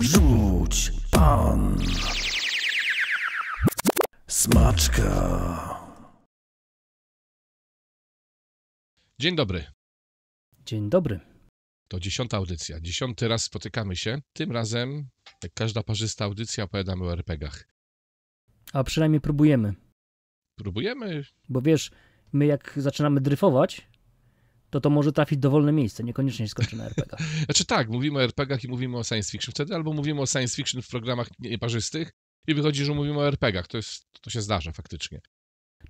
Rzuć pan. Smaczka. Dzień dobry. Dzień dobry. To dziesiąta audycja. Dziesiąty raz spotykamy się. Tym razem, jak każda parzysta audycja, opowiadamy o RPGach. A przynajmniej próbujemy. Próbujemy. Bo wiesz, my jak zaczynamy dryfować, to to może trafić dowolne miejsce, niekoniecznie się skończy na RPG. -ach. Znaczy tak, mówimy o RPGach i mówimy o science fiction wtedy, albo mówimy o science fiction w programach nieparzystych i wychodzi, że mówimy o RPGach. To, jest, to się zdarza faktycznie.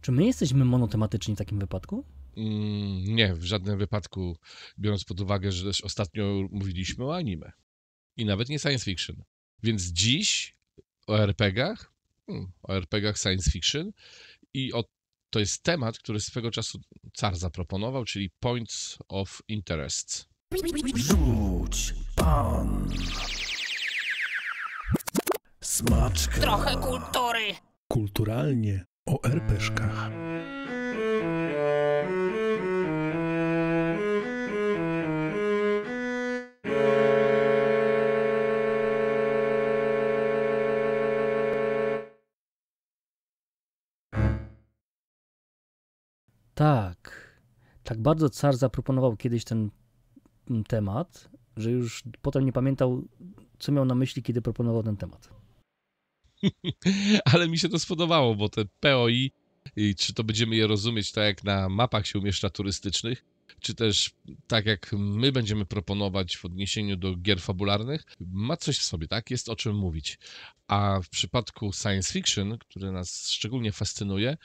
Czy my jesteśmy monotematyczni w takim wypadku? Mm, nie, w żadnym wypadku, biorąc pod uwagę, że też ostatnio mówiliśmy o anime. I nawet nie science fiction. Więc dziś o RPGach, hmm, o RPGach science fiction i o to jest temat, który swego czasu car zaproponował, czyli points of interest. Rzuć pan. Smaczka. Trochę kultury. Kulturalnie o erpeszkach. Tak. Tak bardzo car zaproponował kiedyś ten mm, temat, że już potem nie pamiętał, co miał na myśli, kiedy proponował ten temat. Ale mi się to spodobało, bo te POI, czy to będziemy je rozumieć tak jak na mapach się umieszcza turystycznych, czy też tak jak my będziemy proponować w odniesieniu do gier fabularnych, ma coś w sobie, tak? Jest o czym mówić. A w przypadku science fiction, który nas szczególnie fascynuje,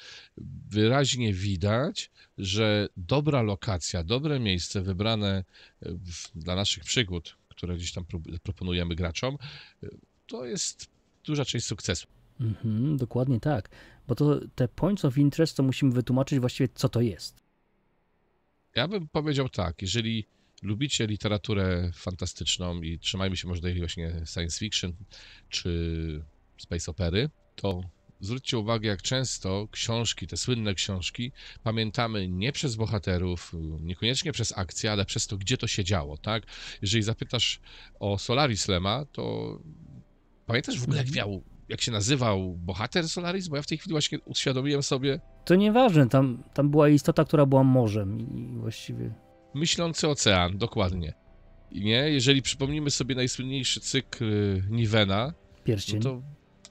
wyraźnie widać, że dobra lokacja, dobre miejsce wybrane e, w, dla naszych przygód, które gdzieś tam proponujemy graczom, e, to jest duża część sukcesu. Mhm, dokładnie tak. Bo to te points of interest to musimy wytłumaczyć właściwie, co to jest. Ja bym powiedział tak, jeżeli lubicie literaturę fantastyczną i trzymajmy się może tej właśnie science fiction czy space opery, to zwróćcie uwagę, jak często książki, te słynne książki, pamiętamy nie przez bohaterów, niekoniecznie przez akcję, ale przez to, gdzie to się działo, tak? Jeżeli zapytasz o Solaris Lema, to pamiętasz w ogóle, mhm. jak miał jak się nazywał bohater Solaris, bo ja w tej chwili właśnie uświadomiłem sobie. To nieważne, tam, tam była istota, która była morzem i właściwie. Myślący ocean, dokładnie. I nie, jeżeli przypomnimy sobie najsłynniejszy cykl y, Nivena, pierścień. No to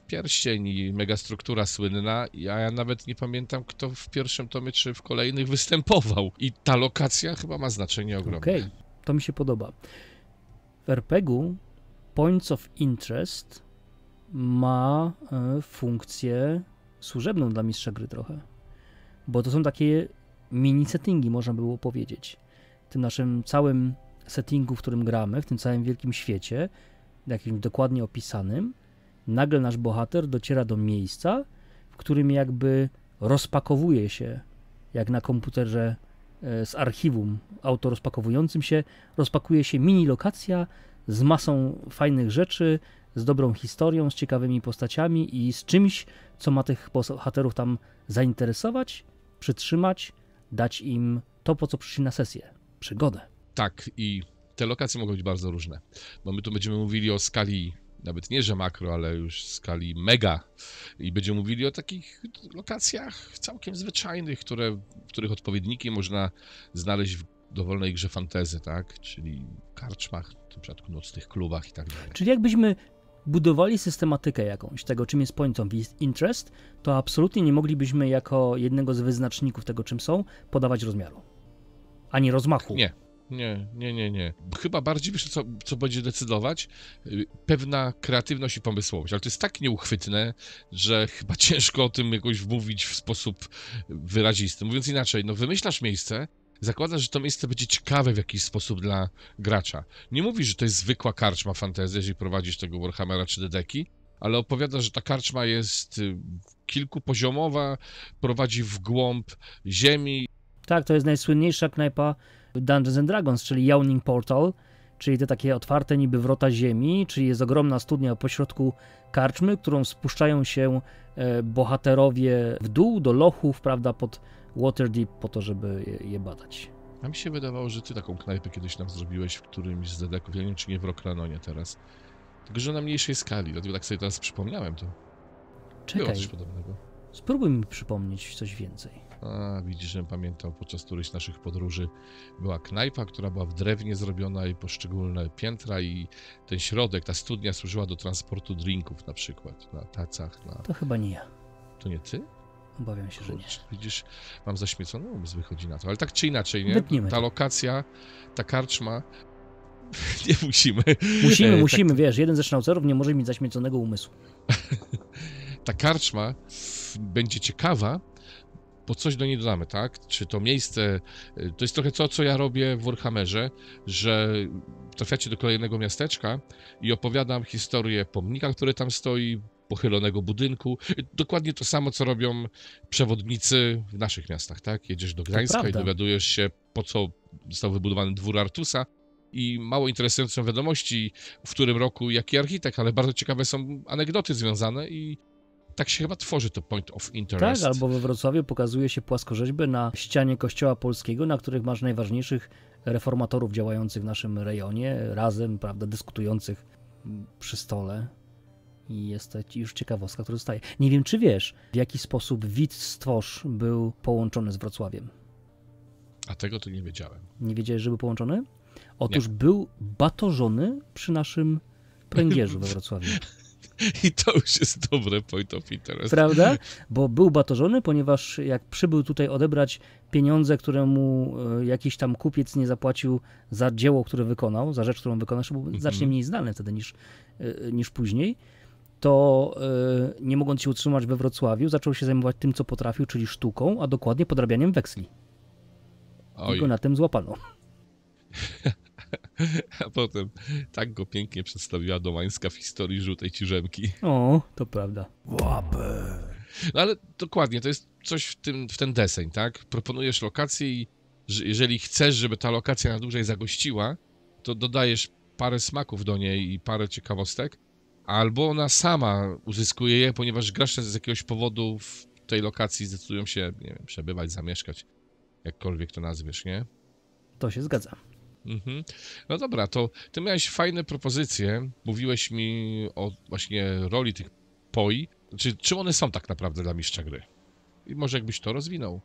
pierścień i megastruktura słynna, ja, ja nawet nie pamiętam, kto w pierwszym tomie czy w kolejnych występował. I ta lokacja chyba ma znaczenie ogromne. Okej, okay. to mi się podoba. W RPG-u Points of Interest ma e, funkcję służebną dla mistrza gry trochę. Bo to są takie mini settingi, można było powiedzieć. W tym naszym całym settingu, w którym gramy, w tym całym wielkim świecie, jakimś dokładnie opisanym, nagle nasz bohater dociera do miejsca, w którym jakby rozpakowuje się, jak na komputerze e, z archiwum autorozpakowującym się, rozpakuje się mini lokacja z masą fajnych rzeczy, z dobrą historią, z ciekawymi postaciami i z czymś, co ma tych bohaterów tam zainteresować, przytrzymać, dać im to, po co przyszli na sesję przygodę. Tak, i te lokacje mogą być bardzo różne, bo my tu będziemy mówili o skali nawet nie, że makro, ale już w skali mega. I będziemy mówili o takich lokacjach całkiem zwyczajnych, które, których odpowiedniki można znaleźć w dowolnej grze fantezy, tak? Czyli karczmach, w tym przypadku nocnych klubach i tak dalej. Czyli jakbyśmy budowali systematykę jakąś tego, czym jest point of interest, to absolutnie nie moglibyśmy jako jednego z wyznaczników tego, czym są, podawać rozmiaru. Ani rozmachu. Nie, nie, nie, nie, nie. Chyba bardziej wiesz, co, co będzie decydować? Y, pewna kreatywność i pomysłowość, ale to jest tak nieuchwytne, że chyba ciężko o tym jakoś mówić w sposób y, wyrazisty. Mówiąc inaczej, no wymyślasz miejsce, zakładasz, że to miejsce będzie ciekawe w jakiś sposób dla gracza. Nie mówisz, że to jest zwykła karczma fantasy, jeżeli prowadzisz tego Warhammera czy Dedeki, ale opowiada, że ta karczma jest y, kilkupoziomowa, prowadzi w głąb ziemi. Tak, to jest najsłynniejsza knajpa Dungeons and Dragons, czyli Yawning Portal, czyli te takie otwarte niby wrota ziemi, czyli jest ogromna studnia pośrodku karczmy, którą spuszczają się e, bohaterowie w dół do lochów, prawda, pod Waterdeep po to, żeby je, je badać. A mi się wydawało, że ty taką knajpę kiedyś nam zrobiłeś w którymś z dedeków, ja nie wiem, czy nie w Rokranonie teraz. Tylko, że na mniejszej skali, dlatego tak sobie teraz przypomniałem to. Czekaj. Było coś podobnego. Spróbuj mi przypomnieć coś więcej. A, widzisz, że pamiętał, podczas którejś naszych podróży była knajpa, która była w drewnie zrobiona i poszczególne piętra i ten środek, ta studnia służyła do transportu drinków na przykład, na tacach, na... To chyba nie ja. To nie ty? Obawiam się, że nie. Widzisz, mam zaśmiecony umysł, wychodzi na to. Ale tak czy inaczej, nie? Wytnijmy ta to. lokacja, ta karczma, nie musimy. Musimy, e, tak musimy, tak... wiesz, jeden ze sznaucerów nie może mieć zaśmieconego umysłu. ta karczma będzie ciekawa, bo coś do niej dodamy, tak? Czy to miejsce, e, to jest trochę to, co ja robię w Warhammerze, że trafiacie do kolejnego miasteczka i opowiadam historię pomnika, który tam stoi, pochylonego budynku. Dokładnie to samo, co robią przewodnicy w naszych miastach, tak? Jedziesz do Gdańska i dowiadujesz się, po co został wybudowany dwór Artusa. I mało interesujące są wiadomości, w którym roku jaki architekt, ale bardzo ciekawe są anegdoty związane i tak się chyba tworzy to point of interest. Tak, albo we Wrocławiu pokazuje się płaskorzeźby na ścianie kościoła polskiego, na których masz najważniejszych reformatorów działających w naszym rejonie, razem, prawda, dyskutujących przy stole. I jest to już ciekawostka, która zostaje. Nie wiem, czy wiesz, w jaki sposób Wit Stworz był połączony z Wrocławiem. A tego tu nie wiedziałem. Nie wiedziałeś, że był połączony? Otóż nie. był batożony przy naszym pręgierzu we Wrocławiu. I to już jest dobre point of interest. Prawda? Bo był batożony, ponieważ jak przybył tutaj odebrać pieniądze, które mu e, jakiś tam kupiec nie zapłacił za dzieło, które wykonał, za rzecz, którą wykonał, był mhm. znacznie mniej znany wtedy niż, e, e, niż później to e, nie mogąc się utrzymać we Wrocławiu, zaczął się zajmować tym, co potrafił, czyli sztuką, a dokładnie podrabianiem weksli. Oj. I go na tym złapano. A potem tak go pięknie przedstawiła Domańska w historii żółtej ciżemki. O, to prawda. Łapę. No ale dokładnie, to jest coś w, tym, w ten deseń, tak? Proponujesz lokację i jeżeli chcesz, żeby ta lokacja na dłużej zagościła, to dodajesz parę smaków do niej i parę ciekawostek, albo ona sama uzyskuje je, ponieważ gracze z jakiegoś powodu w tej lokacji zdecydują się, nie wiem, przebywać, zamieszkać, jakkolwiek to nazwiesz, nie? To się zgadza. Mhm. No dobra, to ty miałeś fajne propozycje, mówiłeś mi o właśnie roli tych POI, czy znaczy, czym one są tak naprawdę dla mistrza gry? I może jakbyś to rozwinął.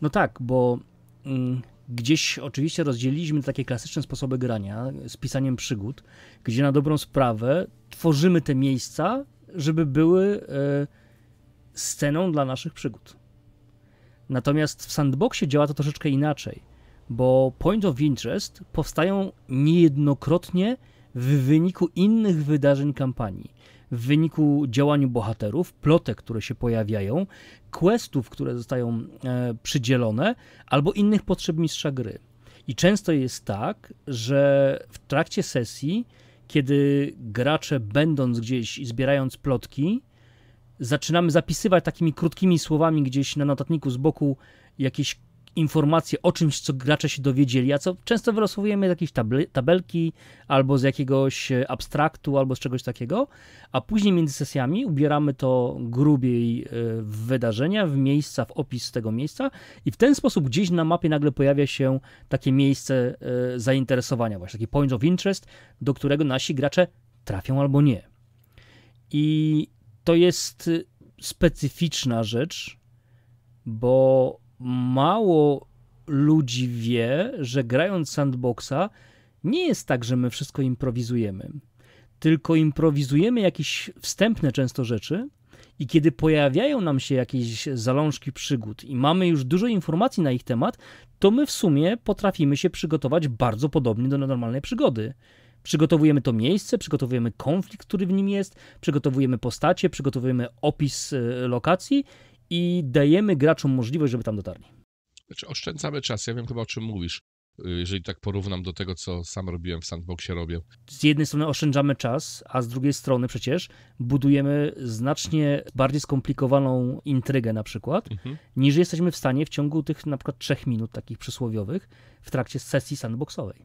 No tak, bo mm, gdzieś oczywiście rozdzieliliśmy takie klasyczne sposoby grania z pisaniem przygód, gdzie na dobrą sprawę tworzymy te miejsca, żeby były e, sceną dla naszych przygód. Natomiast w sandboxie działa to troszeczkę inaczej, bo point of interest powstają niejednokrotnie w wyniku innych wydarzeń kampanii w wyniku działaniu bohaterów, plotek, które się pojawiają, questów, które zostają e, przydzielone, albo innych potrzeb mistrza gry. I często jest tak, że w trakcie sesji, kiedy gracze, będąc gdzieś i zbierając plotki, zaczynamy zapisywać takimi krótkimi słowami gdzieś na notatniku z boku jakieś informacje o czymś, co gracze się dowiedzieli, a co często wylosowujemy z jakiejś tabelki, albo z jakiegoś e, abstraktu, albo z czegoś takiego, a później między sesjami ubieramy to grubiej e, w wydarzenia, w miejsca, w opis tego miejsca i w ten sposób gdzieś na mapie nagle pojawia się takie miejsce e, zainteresowania, właśnie taki point of interest, do którego nasi gracze trafią albo nie. I to jest specyficzna rzecz, bo mało ludzi wie, że grając sandboxa, nie jest tak, że my wszystko improwizujemy. Tylko improwizujemy jakieś wstępne często rzeczy, i kiedy pojawiają nam się jakieś zalążki przygód i mamy już dużo informacji na ich temat, to my w sumie potrafimy się przygotować bardzo podobnie do normalnej przygody. Przygotowujemy to miejsce, przygotowujemy konflikt, który w nim jest, przygotowujemy postacie, przygotowujemy opis y, lokacji i dajemy graczom możliwość, żeby tam dotarli. Znaczy oszczędzamy czas, ja wiem chyba o czym mówisz y, jeżeli tak porównam do tego, co sam robiłem w sandboxie, robię. Z jednej strony oszczędzamy czas, a z drugiej strony przecież budujemy znacznie bardziej skomplikowaną intrygę na przykład, mhm. niż jesteśmy w stanie w ciągu tych na przykład trzech minut takich przysłowiowych w trakcie sesji sandboxowej.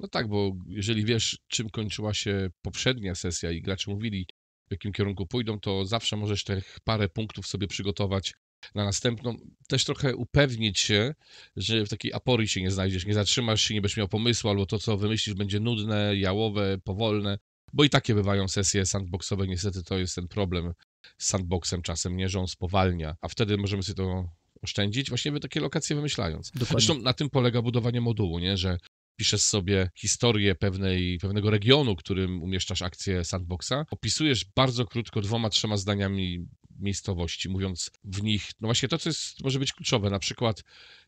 No tak, bo jeżeli wiesz, czym kończyła się poprzednia sesja i gracze mówili, w jakim kierunku pójdą, to zawsze możesz tych parę punktów sobie przygotować na następną. Też trochę upewnić się, że w takiej aporii się nie znajdziesz, nie zatrzymasz się, nie będziesz miał pomysłu, albo to, co wymyślisz, będzie nudne, jałowe, powolne, bo i takie bywają sesje sandboxowe. Niestety to jest ten problem z sandboxem czasem, nie, że on spowalnia, a wtedy możemy sobie to oszczędzić, właśnie takie lokacje wymyślając. Dokładnie. Zresztą na tym polega budowanie modułu, nie? że piszesz sobie historię pewnej, pewnego regionu, którym umieszczasz akcję sandboxa, opisujesz bardzo krótko, dwoma, trzema zdaniami miejscowości, mówiąc w nich, no właśnie to, co jest, może być kluczowe, na przykład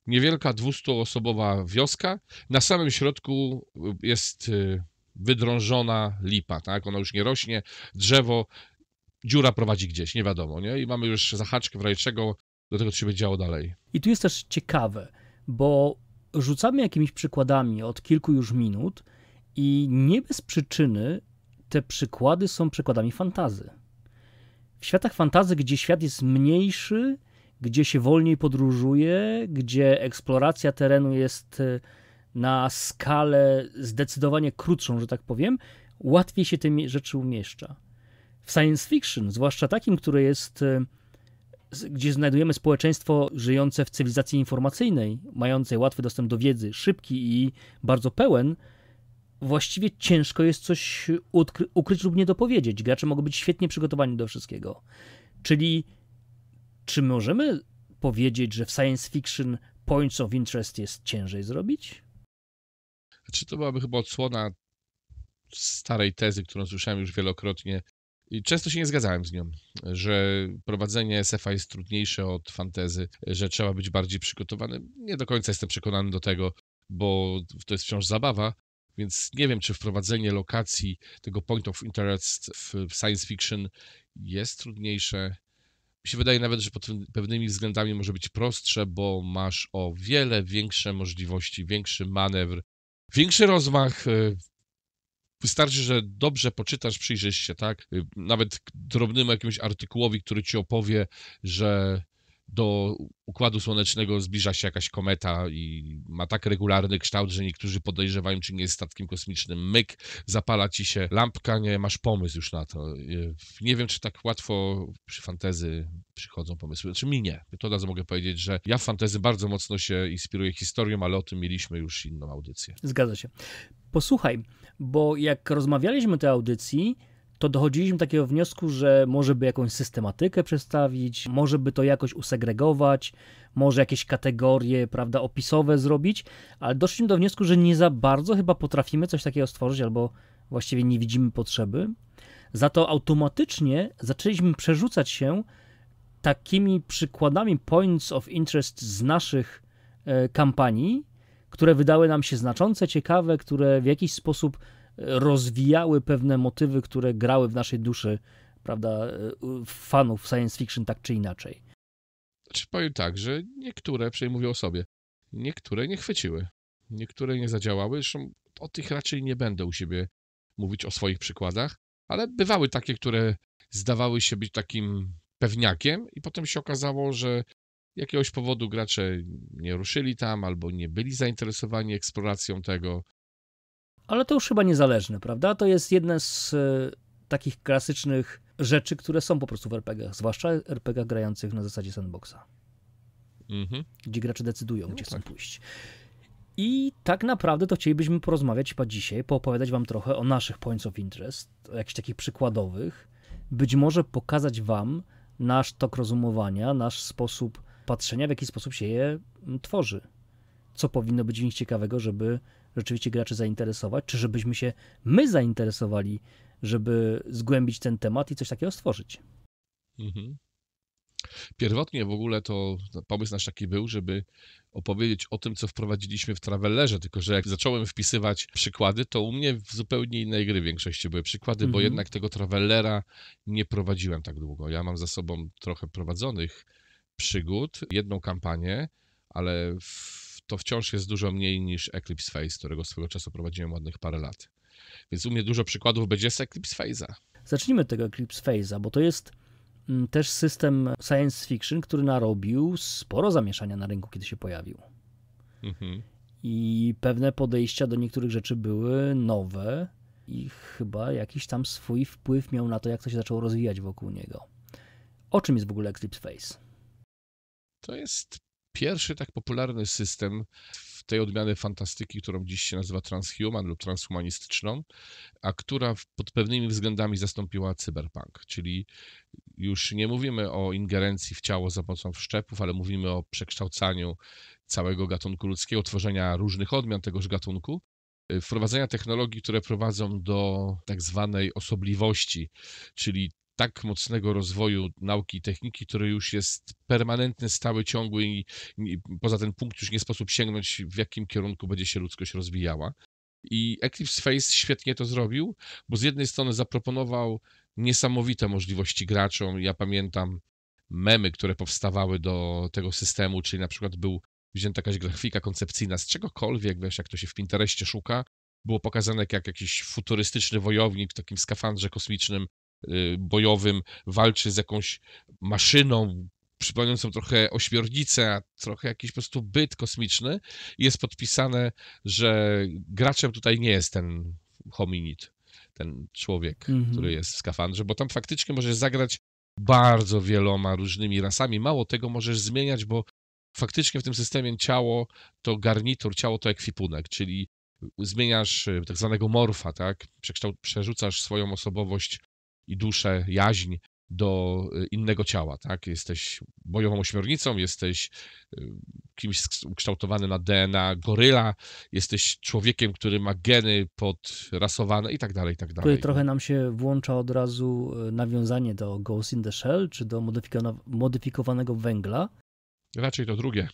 niewielka dwustuosobowa wioska, na samym środku y, jest y, wydrążona lipa, tak, ona już nie rośnie, drzewo, dziura prowadzi gdzieś, nie wiadomo, nie, i mamy już zahaczkę w razie czego do tego, co się będzie działo dalej. I tu jest też ciekawe, bo rzucamy jakimiś przykładami od kilku już minut i nie bez przyczyny te przykłady są przykładami fantazy. W światach fantazy, gdzie świat jest mniejszy, gdzie się wolniej podróżuje, gdzie eksploracja terenu jest e, na skalę zdecydowanie krótszą, że tak powiem, łatwiej się te rzeczy umieszcza. W science fiction, zwłaszcza takim, które jest e, gdzie znajdujemy społeczeństwo żyjące w cywilizacji informacyjnej, mającej łatwy dostęp do wiedzy, szybki i bardzo pełen, właściwie ciężko jest coś ukry ukryć lub nie dopowiedzieć. Gracze mogą być świetnie przygotowani do wszystkiego. Czyli czy możemy powiedzieć, że w science fiction points of interest jest ciężej zrobić? Znaczy to byłaby chyba odsłona starej tezy, którą słyszałem już wielokrotnie, i często się nie zgadzałem z nią, że prowadzenie SF-a jest trudniejsze od fantezy, że trzeba być bardziej przygotowany. Nie do końca jestem przekonany do tego, bo to jest wciąż zabawa, więc nie wiem, czy wprowadzenie lokacji tego point of interest w science fiction jest trudniejsze. Mi się wydaje nawet, że pod pewnymi względami może być prostsze, bo masz o wiele większe możliwości, większy manewr, większy rozmach, e, Wystarczy, że dobrze poczytasz, przyjrzysz się, tak? Y, nawet drobnemu jakiemuś artykułowi, który ci opowie, że do Układu Słonecznego zbliża się jakaś kometa i ma tak regularny kształt, że niektórzy podejrzewają, czy nie jest statkiem kosmicznym. Myk, zapala ci się lampka, nie masz pomysł już na to. Y, nie wiem, czy tak łatwo przy fantezy przychodzą pomysły. Znaczy mi nie. To razu mogę powiedzieć, że ja w fantezy bardzo mocno się inspiruję historią, ale o tym mieliśmy już inną audycję. Zgadza się posłuchaj, bo jak rozmawialiśmy o tej audycji, to dochodziliśmy do takiego wniosku, że może by jakąś systematykę przedstawić, może by to jakoś usegregować, może jakieś kategorie, prawda, opisowe zrobić, ale doszliśmy do wniosku, że nie za bardzo chyba potrafimy coś takiego stworzyć, albo właściwie nie widzimy potrzeby. Za to automatycznie zaczęliśmy przerzucać się takimi przykładami points of interest z naszych e, kampanii które wydały nam się znaczące, ciekawe, które w jakiś sposób e, rozwijały pewne motywy, które grały w naszej duszy, prawda, e, fanów science fiction tak czy inaczej. Znaczy powiem tak, że niektóre, przejmuję o sobie, niektóre nie chwyciły, niektóre nie zadziałały, zresztą o tych raczej nie będę u siebie mówić o swoich przykładach, ale bywały takie, które zdawały się być takim pewniakiem i potem się okazało, że jakiegoś powodu gracze nie ruszyli tam albo nie byli zainteresowani eksploracją tego. Ale to już chyba niezależne, prawda? To jest jedne z e, takich klasycznych rzeczy, które są po prostu w RPG, zwłaszcza RPG grających na zasadzie sandboxa. Mhm. Gdzie gracze decydują, no gdzie tak. chcą pójść. I tak naprawdę to chcielibyśmy porozmawiać chyba dzisiaj, poopowiadać wam trochę o naszych points of interest, o jakichś takich przykładowych. Być może pokazać wam nasz tok rozumowania, nasz sposób patrzenia, w jaki sposób się je mm, tworzy. Co powinno być w nich ciekawego, żeby rzeczywiście graczy zainteresować, czy żebyśmy się my zainteresowali, żeby zgłębić ten temat i coś takiego stworzyć. Mhm. Pierwotnie w ogóle to pomysł nasz taki był, żeby opowiedzieć o tym, co wprowadziliśmy w Travellerze, tylko że jak zacząłem wpisywać przykłady, to u mnie w zupełnie innej gry większości były przykłady, bo mhm. jednak tego Travellera nie prowadziłem tak długo. Ja mam za sobą trochę prowadzonych przygód, jedną kampanię, ale to wciąż jest dużo mniej niż Eclipse Phase, którego swego czasu prowadziłem ładnych parę lat. Więc u mnie dużo przykładów będzie z Eclipse Phase'a. Zacznijmy od tego Eclipse Phase'a, bo to jest mm, też system science fiction, który narobił sporo zamieszania na rynku, kiedy się pojawił. Mhm. I pewne podejścia do niektórych rzeczy były nowe i chyba jakiś tam swój wpływ miał na to, jak to się zaczęło rozwijać wokół niego. O czym jest w ogóle Eclipse Phase? To jest pierwszy tak popularny system w tej odmiany fantastyki, którą dziś się nazywa transhuman lub transhumanistyczną, a która pod pewnymi względami zastąpiła cyberpunk, czyli już nie mówimy o ingerencji w ciało za pomocą szczepów, ale mówimy o przekształcaniu całego gatunku ludzkiego, tworzenia różnych odmian tegoż gatunku, y, wprowadzenia technologii, które prowadzą do tak zwanej osobliwości, czyli tak mocnego rozwoju nauki i techniki, który już jest permanentny, stały, ciągły i, i poza ten punkt już nie sposób sięgnąć, w jakim kierunku będzie się ludzkość rozwijała. I Eclipse Face świetnie to zrobił, bo z jednej strony zaproponował niesamowite możliwości graczom. Ja pamiętam memy, które powstawały do tego systemu, czyli na przykład był wzięta jakaś grafika koncepcyjna z czegokolwiek, wiesz, jak to się w Pinterestie szuka. Było pokazane jak jakiś futurystyczny wojownik w takim skafandrze kosmicznym Y, bojowym walczy z jakąś maszyną przypominającą trochę ośmiornicę, a trochę jakiś po prostu byt kosmiczny i jest podpisane, że graczem tutaj nie jest ten hominid, ten człowiek, mm -hmm. który jest w skafandrze, bo tam faktycznie możesz zagrać bardzo wieloma różnymi rasami. Mało tego możesz zmieniać, bo faktycznie w tym systemie ciało to garnitur, ciało to ekwipunek, czyli zmieniasz y, tak zwanego morfa, tak? przerzucasz swoją osobowość i duszę, jaźń do y, innego ciała, tak? Jesteś bojową ośmiornicą, jesteś y, kimś ukształtowany na DNA goryla, jesteś człowiekiem, który ma geny podrasowane i tak dalej, i tak dalej. Tutaj trochę nam się włącza od razu y, nawiązanie do Ghost in the Shell, czy do modyfikowanego węgla. Raczej to drugie.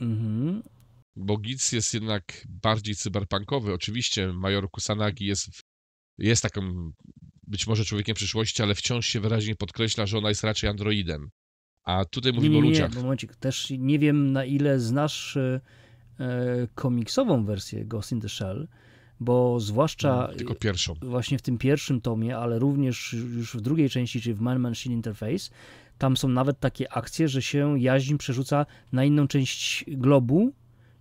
Mhm. Bo Gitz jest jednak bardziej cyberpunkowy. Oczywiście Major Kusanagi jest jest taką być może człowiekiem przyszłości, ale wciąż się wyraźnie podkreśla, że ona jest raczej androidem. A tutaj mówimy nie, nie, o ludziach. Nie, momencik, też nie wiem na ile znasz e, komiksową wersję Ghost in the Shell, bo zwłaszcza no, właśnie w tym pierwszym tomie, ale również już w drugiej części, czyli w Man Machine Interface, tam są nawet takie akcje, że się jaźń przerzuca na inną część globu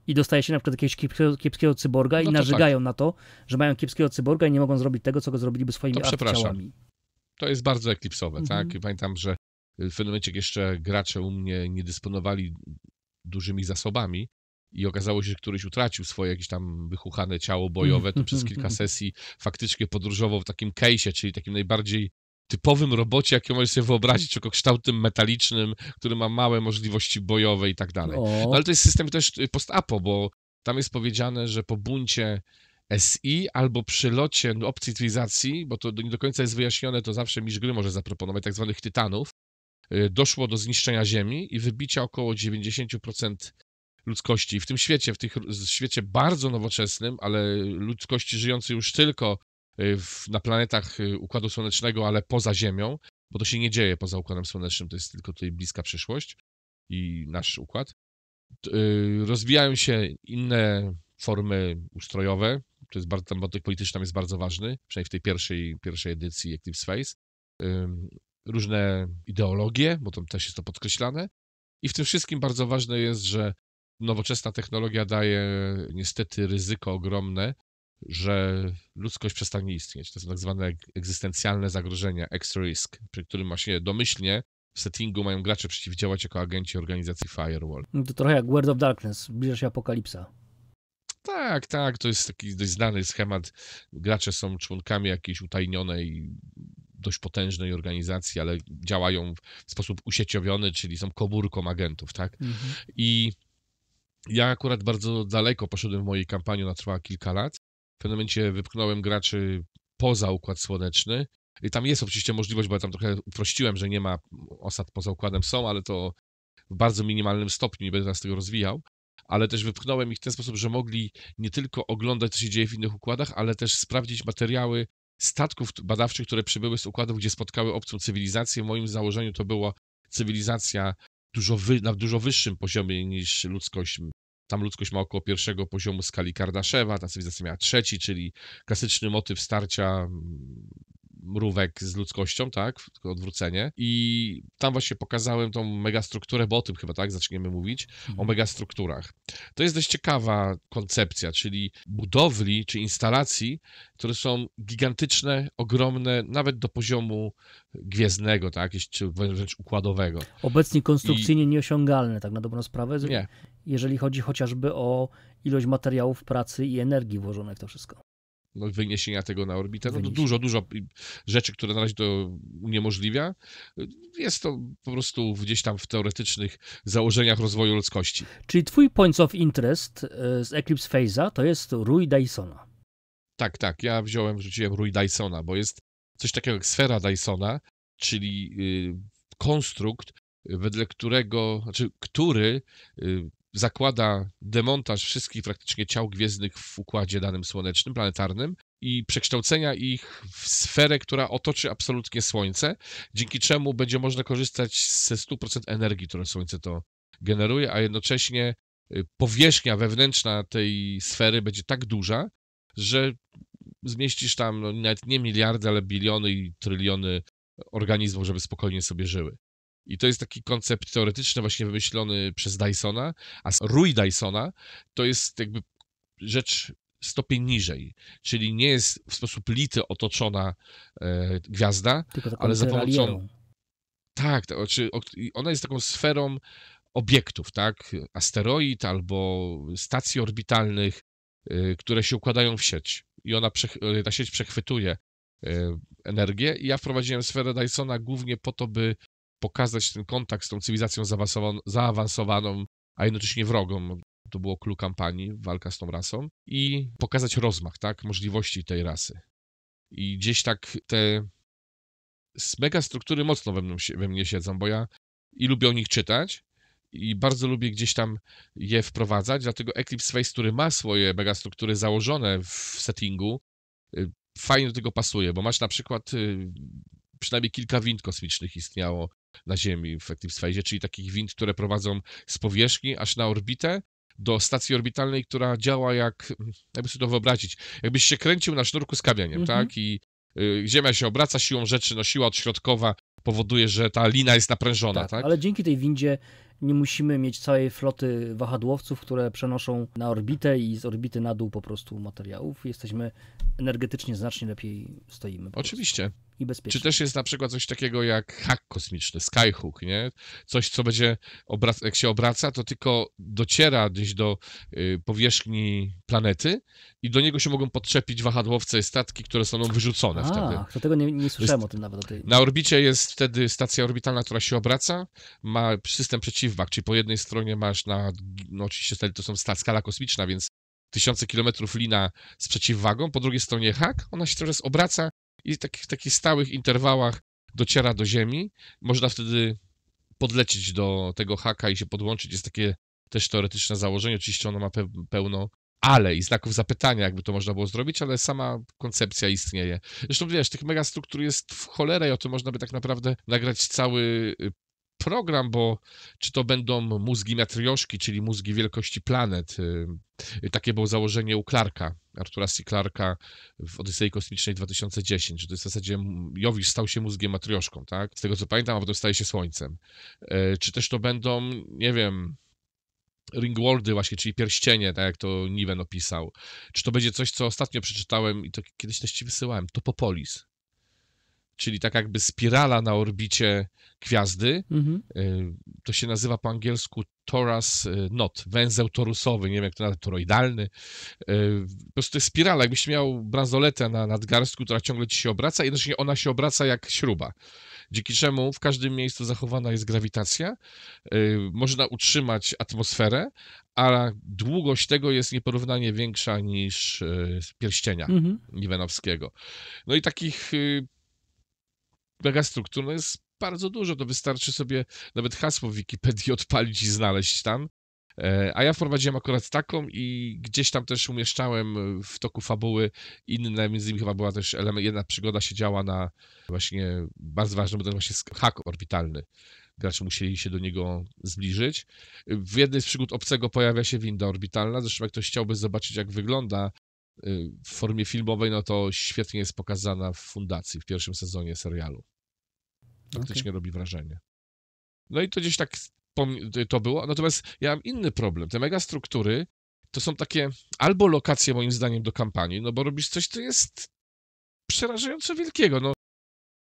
i dostaje się na przykład jakiegoś kiepskiego, kiepskiego cyborga no i narzekają tak. na to, że mają kiepskiego cyborga i nie mogą zrobić tego, co go zrobiliby swoimi to To jest bardzo eklipsowe, tak? Mhm. Pamiętam, że y, w pewnym momencie jeszcze gracze u mnie nie dysponowali dużymi zasobami, i okazało się, że któryś utracił swoje jakieś tam wychuchane ciało bojowe, to przez kilka sesji faktycznie podróżował w takim case, czyli takim najbardziej typowym robocie, jakie możesz sobie wyobrazić, tylko kształtem metalicznym, który ma małe możliwości bojowe i tak dalej. No ale to jest system też y, post-apo, bo tam jest powiedziane, że po buncie SI albo przy locie no, opcji cywilizacji, bo to nie do końca jest wyjaśnione, to zawsze mistrz gry może zaproponować tak zwanych tytanów, y, doszło do zniszczenia Ziemi i wybicia około 90% ludzkości. W tym świecie, w, tych, w świecie bardzo nowoczesnym, ale ludzkości żyjącej już tylko Y, w, na planetach y, Układu Słonecznego, ale poza Ziemią, bo to się nie dzieje poza Układem Słonecznym, to jest tylko tutaj bliska przyszłość i nasz układ. Y, rozwijają się inne formy ustrojowe, to jest bardzo, ten wątek polityczny tam jest bardzo ważny, przynajmniej w tej pierwszej, pierwszej edycji Active Space. Różne ideologie, bo tam też jest to podkreślane. I w tym wszystkim bardzo ważne jest, że nowoczesna technologia daje niestety ryzyko ogromne że ludzkość przestanie istnieć. To są tak zwane egzystencjalne zagrożenia, extra risk przy którym ma się domyślnie w settingu mają gracze przeciwdziałać jako agenci organizacji Firewall. No to trochę jak World of Darkness, zbliża się apokalipsa. Tak, tak, to jest taki dość znany schemat. Gracze są członkami jakiejś utajnionej, dość potężnej organizacji, ale działają w sposób usieciowiony, czyli są komórką agentów, tak? Mhm. I ja akurat bardzo daleko poszedłem w mojej kampanii, ona trwała kilka lat w pewnym momencie wypchnąłem graczy poza Układ Słoneczny. I tam jest oczywiście możliwość, bo ja tam trochę uprościłem, że nie ma osad poza Układem, są, ale to w bardzo minimalnym stopniu, nie będę teraz tego rozwijał. Ale też wypchnąłem ich w ten sposób, że mogli nie tylko oglądać, co się dzieje w innych układach, ale też sprawdzić materiały statków badawczych, które przybyły z układów, gdzie spotkały obcą cywilizację. W moim założeniu to była cywilizacja dużo wy, na dużo wyższym poziomie niż ludzkość tam ludzkość ma około pierwszego poziomu skali Kardaszewa, ta cywilizacja miała trzeci, czyli klasyczny motyw starcia mm, mrówek z ludzkością, tak? Tylko odwrócenie. I tam właśnie pokazałem tą megastrukturę, bo o tym chyba tak zaczniemy mówić, mhm. o megastrukturach. To jest dość ciekawa koncepcja, czyli budowli czy instalacji, które są gigantyczne, ogromne, nawet do poziomu gwiezdnego, tak? Czy wręcz układowego. Obecnie konstrukcyjnie I... nieosiągalne, tak na dobrą sprawę. Nie. Jeżeli chodzi chociażby o ilość materiałów pracy i energii włożonych w to wszystko no, wyniesienia tego na orbitę. No dużo, dużo rzeczy, które na razie to uniemożliwia. Jest to po prostu gdzieś tam w teoretycznych założeniach rozwoju ludzkości. Czyli twój point of interest e, z Eclipse Phase'a to jest Rui Dysona. Tak, tak. Ja wziąłem, wrzuciłem Rui Dysona, bo jest coś takiego jak sfera Dysona, czyli y, konstrukt, wedle którego, znaczy, który y, zakłada demontaż wszystkich praktycznie ciał gwiezdnych w układzie danym słonecznym, planetarnym i przekształcenia ich w sferę, która otoczy absolutnie Słońce, dzięki czemu będzie można korzystać ze 100% energii, którą Słońce to generuje, a jednocześnie y, powierzchnia wewnętrzna tej sfery będzie tak duża, że zmieścisz tam no, nawet nie miliardy, ale biliony i tryliony organizmów, żeby spokojnie sobie żyły. I to jest taki koncept teoretyczny, właśnie wymyślony przez Dysona, a rój Dysona to jest jakby rzecz stopień niżej, czyli nie jest w sposób lity otoczona e, gwiazda, ale za pomocą... Tak, to tak, znaczy, ona jest taką sferą obiektów, tak? Asteroid albo stacji orbitalnych, e, które się układają w sieć i ona, e, ta sieć przechwytuje e, energię. I ja wprowadziłem sferę Dysona głównie po to, by pokazać ten kontakt z tą cywilizacją zaawansowaną, a jednocześnie wrogą. To było clue kampanii, walka z tą rasą i pokazać rozmach, tak, możliwości tej rasy. I gdzieś tak te mega struktury mocno we, we mnie siedzą, bo ja i lubię o nich czytać, i bardzo lubię gdzieś tam je wprowadzać, dlatego Eclipse Face, który ma swoje megastruktury założone w settingu, y, fajnie do tego pasuje, bo masz na przykład y, przynajmniej kilka wind kosmicznych istniało na Ziemi w ActiveSphase, czyli takich wind, które prowadzą z powierzchni aż na orbitę do stacji orbitalnej, która działa jak, jakby sobie to wyobrazić, jakbyś się kręcił na sznurku z kamieniem, mhm. tak? I y, Ziemia się obraca siłą rzeczy, no siła odśrodkowa powoduje, że ta lina jest naprężona, tak? tak? Ale dzięki tej windzie nie musimy mieć całej floty wahadłowców, które przenoszą na orbitę i z orbity na dół po prostu materiałów. Jesteśmy energetycznie znacznie lepiej stoimy. Oczywiście. Prostu i Czy też jest na przykład coś takiego jak hak kosmiczny, skyhook, nie? Coś, co będzie, jak się obraca, to tylko dociera gdzieś do y, powierzchni planety i do niego się mogą podczepić wahadłowce i statki, które są wyrzucone A, wtedy. To tego nie, nie słyszałem jest, o tym nawet. O tej... Na orbicie jest wtedy stacja orbitalna, która się obraca, ma system przeciwwag, czyli po jednej stronie masz na, no oczywiście wtedy to są skala kosmiczna, więc tysiące kilometrów lina z przeciwwagą, po drugiej stronie hak, ona się teraz obraca i w takich, takich stałych interwałach dociera do ziemi. Można wtedy podlecieć do tego haka i się podłączyć. Jest takie też teoretyczne założenie. Oczywiście ono ma pe pełno ale i znaków zapytania, jakby to można było zrobić, ale sama koncepcja istnieje. Zresztą wiesz, tych megastruktur jest w cholerę i o tym można by tak naprawdę nagrać cały y, program, bo czy to będą mózgi matrioszki, czyli mózgi wielkości planet. Y, y, takie było założenie u Clarka Artura C. Clarka w Odysei Kosmicznej 2010, że to jest w zasadzie Jowisz stał się mózgiem matrioszką, tak? Z tego co pamiętam, a potem staje się słońcem. E, czy też to będą, nie wiem, Ringworldy właśnie, czyli pierścienie, tak jak to Niven opisał. Czy to będzie coś, co ostatnio przeczytałem i to kiedyś też ci wysyłałem, Topopolis czyli tak jakby spirala na orbicie gwiazdy. Mhm. E, to się nazywa po angielsku torus e, not, węzeł torusowy, nie wiem jak to nazwać, toroidalny. E, po prostu to jest spirala, jakbyś miał bransoletę na nadgarstku, która ciągle ci się obraca, jednocześnie ona się obraca jak śruba. Dzięki czemu w każdym miejscu zachowana jest grawitacja, można utrzymać atmosferę, a długość tego jest nieporównanie większa niż pierścienia mhm. Niwenowskiego. No i takich y, megastruktur no jest bardzo dużo. To wystarczy sobie nawet hasło w Wikipedii odpalić i znaleźć tam. E, a ja wprowadziłem akurat taką i gdzieś tam też umieszczałem w toku fabuły inne, między innymi chyba była też element, jedna przygoda się działa na właśnie bardzo ważny, bo ten właśnie hak orbitalny. Gracze musieli się do niego zbliżyć. W jednej z przygód obcego pojawia się winda orbitalna, zresztą jak ktoś chciałby zobaczyć jak wygląda Y, w formie filmowej, no to świetnie jest pokazana w fundacji, w pierwszym sezonie serialu. Faktycznie okay. robi wrażenie. No i to gdzieś tak y, to było. Natomiast ja mam inny problem. Te megastruktury to są takie albo lokacje, moim zdaniem, do kampanii, no bo robisz coś, co jest przerażająco wielkiego. No,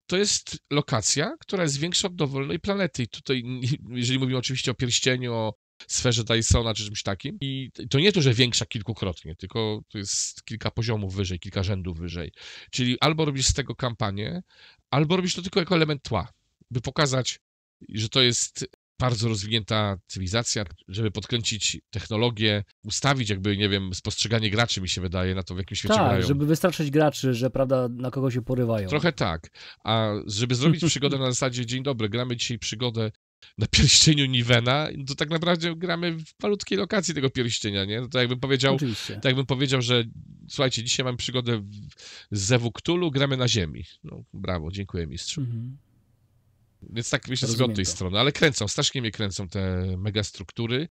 to jest lokacja, która jest większa od dowolnej planety. I tutaj, jeżeli mówimy oczywiście o pierścieniu, o sferze Dysona czy czymś takim. I to nie to, że większa kilkukrotnie, tylko to jest kilka poziomów wyżej, kilka rzędów wyżej. Czyli albo robisz z tego kampanię, albo robisz to tylko jako element tła, by pokazać, że to jest bardzo rozwinięta cywilizacja, żeby podkręcić technologię, ustawić jakby, nie wiem, spostrzeganie graczy, mi się wydaje, na to, w jakim świecie tak, grają. żeby wystraszyć graczy, że prawda, na kogo się porywają. Trochę tak. A żeby zrobić przygodę na zasadzie, dzień dobry, gramy dzisiaj przygodę na pierścieniu Nivena, to tak naprawdę gramy w malutkiej lokacji tego pierścienia, nie? No to jakbym powiedział, to jakbym powiedział, że słuchajcie, dzisiaj mam przygodę z Zewu gramy na ziemi. No, brawo, dziękuję mistrzu. Mhm. Więc tak myślę Rozumiem od tej to. strony, ale kręcą, strasznie mnie kręcą te megastruktury,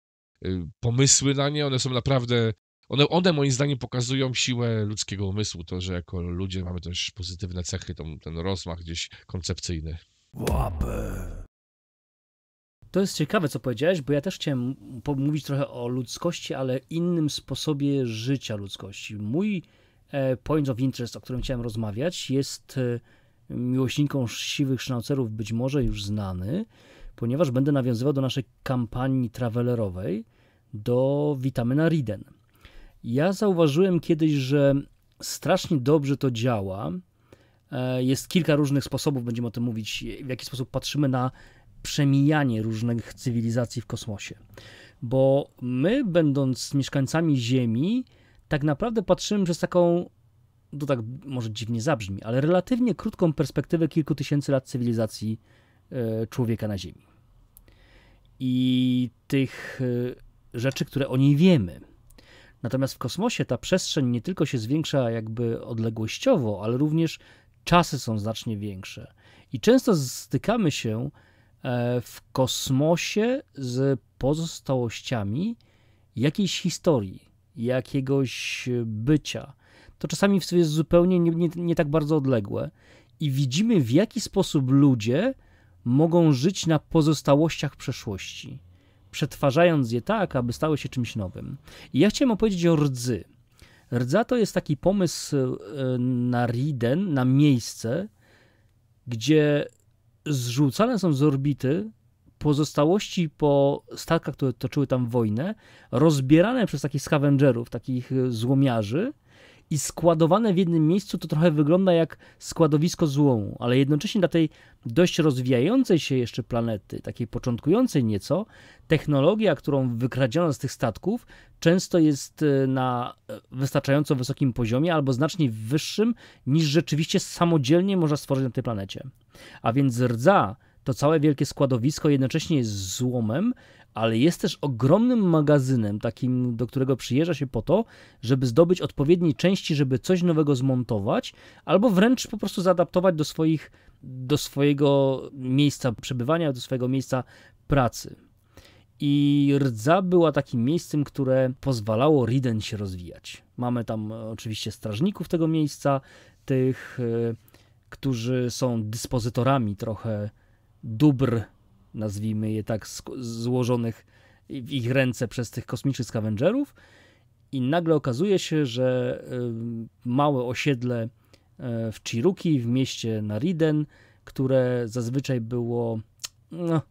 y, pomysły na nie, one są naprawdę one, one moim zdaniem pokazują siłę ludzkiego umysłu, to, że jako ludzie mamy też pozytywne cechy, tą, ten rozmach gdzieś koncepcyjny. Łapy. To jest ciekawe, co powiedziałeś, bo ja też chciałem mówić trochę o ludzkości, ale innym sposobie życia ludzkości. Mój e, point of interest, o którym chciałem rozmawiać, jest e, miłośniką siwych sznaucerów być może już znany, ponieważ będę nawiązywał do naszej kampanii travelerowej do witamina Riden. Ja zauważyłem kiedyś, że strasznie dobrze to działa. E, jest kilka różnych sposobów, będziemy o tym mówić, w jaki sposób patrzymy na przemijanie różnych cywilizacji w kosmosie. Bo my, będąc mieszkańcami Ziemi, tak naprawdę patrzymy przez taką, to tak może dziwnie zabrzmi, ale relatywnie krótką perspektywę kilku tysięcy lat cywilizacji e, człowieka na Ziemi. I tych e, rzeczy, które o niej wiemy. Natomiast w kosmosie ta przestrzeń nie tylko się zwiększa jakby odległościowo, ale również czasy są znacznie większe. I często stykamy się E, w kosmosie z pozostałościami jakiejś historii, jakiegoś bycia. To czasami w sobie jest zupełnie nie, nie, nie tak bardzo odległe i widzimy w jaki sposób ludzie mogą żyć na pozostałościach przeszłości, przetwarzając je tak, aby stały się czymś nowym. I ja chciałem opowiedzieć o rdzy. Rdza to jest taki pomysł e, na Riden, na miejsce, gdzie zrzucane są z orbity pozostałości po statkach, które toczyły tam wojnę, rozbierane przez takich scavengerów, takich złomiarzy, i składowane w jednym miejscu to trochę wygląda jak składowisko złomu, ale jednocześnie dla tej dość rozwijającej się jeszcze planety, takiej początkującej nieco, technologia, którą wykradziono z tych statków, często jest e, na e, wystarczająco wysokim poziomie albo znacznie wyższym niż rzeczywiście samodzielnie można stworzyć na tej planecie. A więc rdza to całe wielkie składowisko jednocześnie jest złomem, ale jest też ogromnym magazynem, takim, do którego przyjeżdża się po to, żeby zdobyć odpowiedniej części, żeby coś nowego zmontować, albo wręcz po prostu zaadaptować do, swoich, do swojego miejsca przebywania, do swojego miejsca pracy. I rdza była takim miejscem, które pozwalało Riden się rozwijać. Mamy tam e, oczywiście strażników tego miejsca, tych, e, którzy są dyspozytorami trochę dóbr nazwijmy je tak, złożonych w ich ręce przez tych kosmicznych scavengerów i nagle okazuje się, że y, małe osiedle y, w Chiruki, w mieście Nariden, które zazwyczaj było no,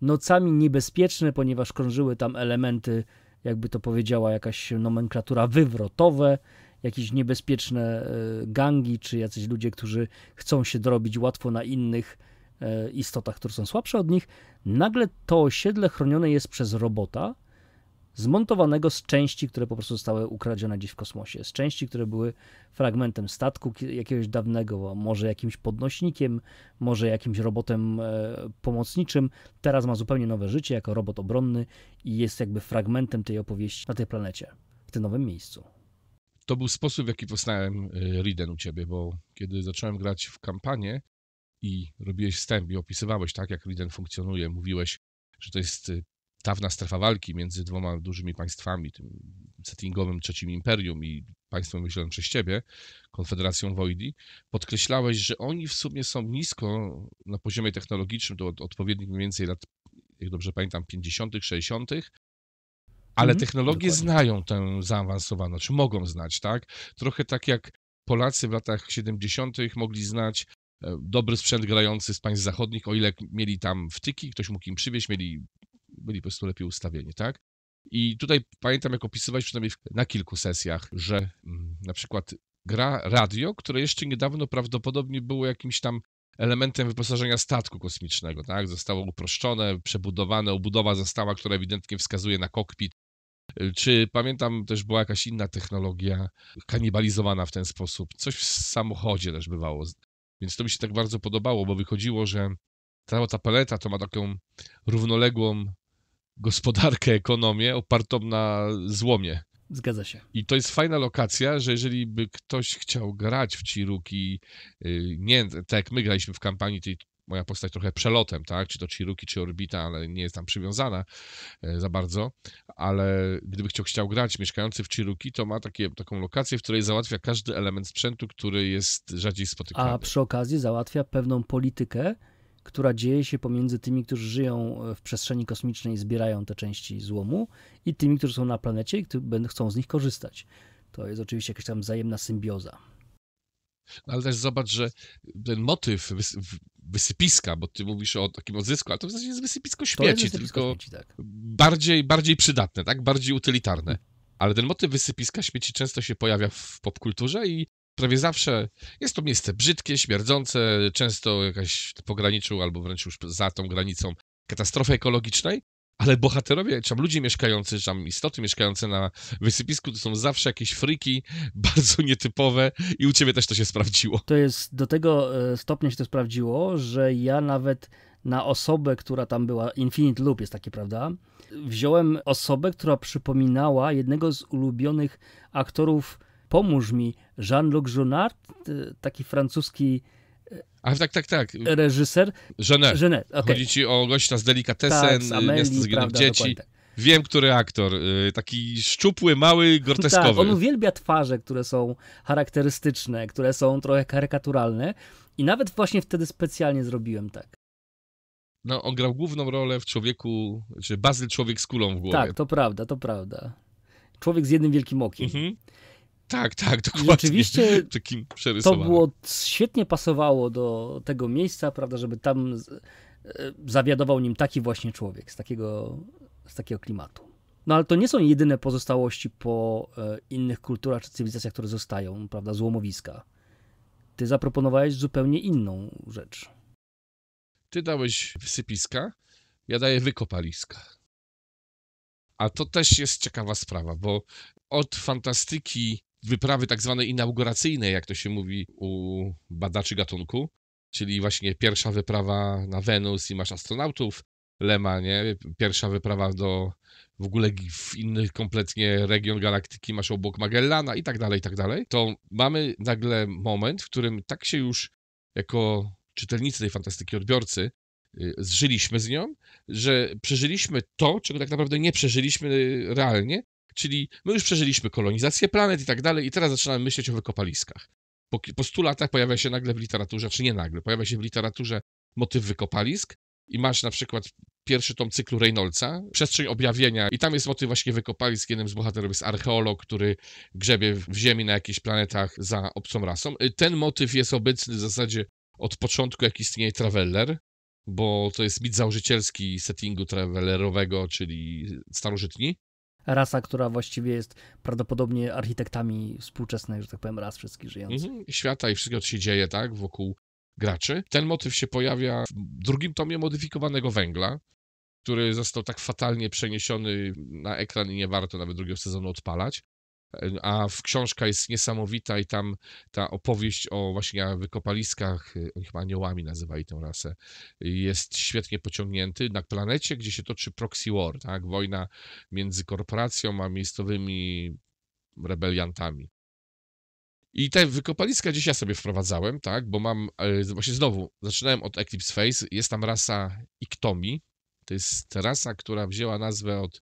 nocami niebezpieczne, ponieważ krążyły tam elementy, jakby to powiedziała jakaś nomenklatura, wywrotowe, jakieś niebezpieczne y, gangi, czy jacyś ludzie, którzy chcą się dorobić łatwo na innych, E, istotach, które są słabsze od nich, nagle to osiedle chronione jest przez robota zmontowanego z części, które po prostu zostały ukradzione gdzieś w kosmosie, z części, które były fragmentem statku jakiegoś dawnego, może jakimś podnośnikiem, może jakimś robotem e, pomocniczym. Teraz ma zupełnie nowe życie jako robot obronny i jest jakby fragmentem tej opowieści na tej planecie, w tym nowym miejscu to był sposób, w jaki poznałem e, Riden u ciebie, bo kiedy zacząłem grać w kampanię, i robiłeś wstęp i opisywałeś tak, jak Riden funkcjonuje, mówiłeś, że to jest y, dawna strefa walki między dwoma dużymi państwami, tym settingowym trzecim imperium i państwem myślonym przez ciebie, Konfederacją Wojdi, podkreślałeś, że oni w sumie są nisko na poziomie technologicznym, to odpowiednich mniej więcej lat, jak dobrze pamiętam, 50., 60., ale mm, technologie dokładnie. znają tę zaawansowaną, czy mogą znać, tak? Trochę tak jak Polacy w latach 70. mogli znać E, dobry sprzęt grający z państw zachodnich, o ile mieli tam wtyki, ktoś mógł im przywieźć, mieli, byli po prostu lepiej ustawieni, tak? I tutaj pamiętam, jak opisywać przynajmniej na kilku sesjach, że mm, na przykład gra radio, które jeszcze niedawno prawdopodobnie było jakimś tam elementem wyposażenia statku kosmicznego, tak? Zostało uproszczone, przebudowane, obudowa została, która ewidentnie wskazuje na kokpit. E, czy pamiętam, też była jakaś inna technologia kanibalizowana w ten sposób? Coś w samochodzie też bywało. Więc to mi się tak bardzo podobało, bo wychodziło, że cała ta paleta to ma taką równoległą gospodarkę, ekonomię opartą na złomie. Zgadza się. I to jest fajna lokacja, że jeżeli by ktoś chciał grać w CIRUKI, y, nie tak jak my graliśmy w kampanii tej moja postać trochę przelotem, tak? Czy to Chiruki, czy Orbita, ale nie jest tam przywiązana e, za bardzo. Ale gdyby chciał, chciał grać mieszkający w Chiruki, to ma takie, taką lokację, w której załatwia każdy element sprzętu, który jest rzadziej spotykany. A przy okazji załatwia pewną politykę, która dzieje się pomiędzy tymi, którzy żyją e, w przestrzeni kosmicznej i zbierają te części złomu, i tymi, którzy są na planecie i chcą z nich korzystać. To jest oczywiście jakaś tam wzajemna symbioza. No ale też zobacz, że ten motyw wysypiska, bo ty mówisz o takim odzysku, ale to w zasadzie jest wysypisko śmieci, jest wysypisko tylko śmieci, tak. bardziej, bardziej przydatne, tak? Bardziej utylitarne. Ale ten motyw wysypiska śmieci często się pojawia w popkulturze i prawie zawsze jest to miejsce brzydkie, śmierdzące, często jakaś w pograniczu albo wręcz już za tą granicą katastrofy ekologicznej, ale bohaterowie, czy tam ludzie mieszkający, czy tam istoty mieszkające na wysypisku, to są zawsze jakieś friki, bardzo nietypowe i u ciebie też to się sprawdziło. To jest, do tego e, stopnia się to sprawdziło, że ja nawet na osobę, która tam była, Infinite Loop jest taki, prawda? Wziąłem osobę, która przypominała jednego z ulubionych aktorów, pomóż mi, Jean-Luc Junard, e, taki francuski Ach, tak, tak, tak. Reżyser? Genet. Genet okay. Chodzi ci o gościa z Delikatesen, tak, z Ameli, Zginionych Dzieci. Tak. Wiem, który aktor. Y, taki szczupły, mały, tak, groteskowy. Tak, on uwielbia twarze, które są charakterystyczne, które są trochę karykaturalne. I nawet właśnie wtedy specjalnie zrobiłem tak. No, on grał główną rolę w Człowieku, czy Bazyl Człowiek z kulą w głowie. Tak, to prawda, to prawda. Człowiek z jednym wielkim okiem. Mhm. Tak, tak, dokładnie. Rzeczywiście to było, świetnie pasowało do tego miejsca, prawda, żeby tam e, zawiadował nim taki właśnie człowiek z takiego, z takiego klimatu. No ale to nie są jedyne pozostałości po e, innych kulturach czy cywilizacjach, które zostają, prawda, złomowiska. Ty zaproponowałeś zupełnie inną rzecz. Ty dałeś wysypiska, ja daję wykopaliska. A to też jest ciekawa sprawa, bo od fantastyki wyprawy tak zwane inauguracyjne, jak to się mówi u badaczy gatunku, czyli właśnie pierwsza wyprawa na Wenus i masz astronautów Lema, nie? Pierwsza wyprawa do w ogóle w inny kompletnie region galaktyki, masz obok Magellana i tak dalej, i tak dalej. To mamy nagle moment, w którym tak się już jako czytelnicy tej fantastyki, odbiorcy, y, zżyliśmy z nią, że przeżyliśmy to, czego tak naprawdę nie przeżyliśmy realnie, Czyli my już przeżyliśmy kolonizację planet i tak dalej, i teraz zaczynamy myśleć o wykopaliskach. Po, po 100 latach pojawia się nagle w literaturze, czy nie nagle, pojawia się w literaturze motyw wykopalisk i masz na przykład pierwszy tom cyklu Reynoldsa, Przestrzeń Objawienia i tam jest motyw właśnie wykopalisk, jednym z bohaterów jest archeolog, który grzebie w ziemi na jakichś planetach za obcą rasą. Y, ten motyw jest obecny w zasadzie od początku, jak istnieje Traveller, bo to jest mit założycielski settingu travellerowego, czyli starożytni rasa, która właściwie jest prawdopodobnie architektami współczesnych, że tak powiem, ras wszystkich żyjących. Mhm. Świata i wszystko, co się dzieje, tak, wokół graczy. Ten motyw się pojawia w drugim tomie modyfikowanego węgla, który został tak fatalnie przeniesiony na ekran i nie warto nawet drugiego sezonu odpalać a książka jest niesamowita i tam ta opowieść o właśnie wykopaliskach, e, oni chyba aniołami nazywali tę rasę, jest świetnie pociągnięty na planecie, gdzie się toczy proxy war, tak? wojna między korporacją a miejscowymi rebeliantami. I te wykopaliska gdzieś ja sobie wprowadzałem, tak, bo mam, e, właśnie znowu, zaczynałem od Eclipse Face, jest tam rasa Iktomi, to jest rasa, która wzięła nazwę od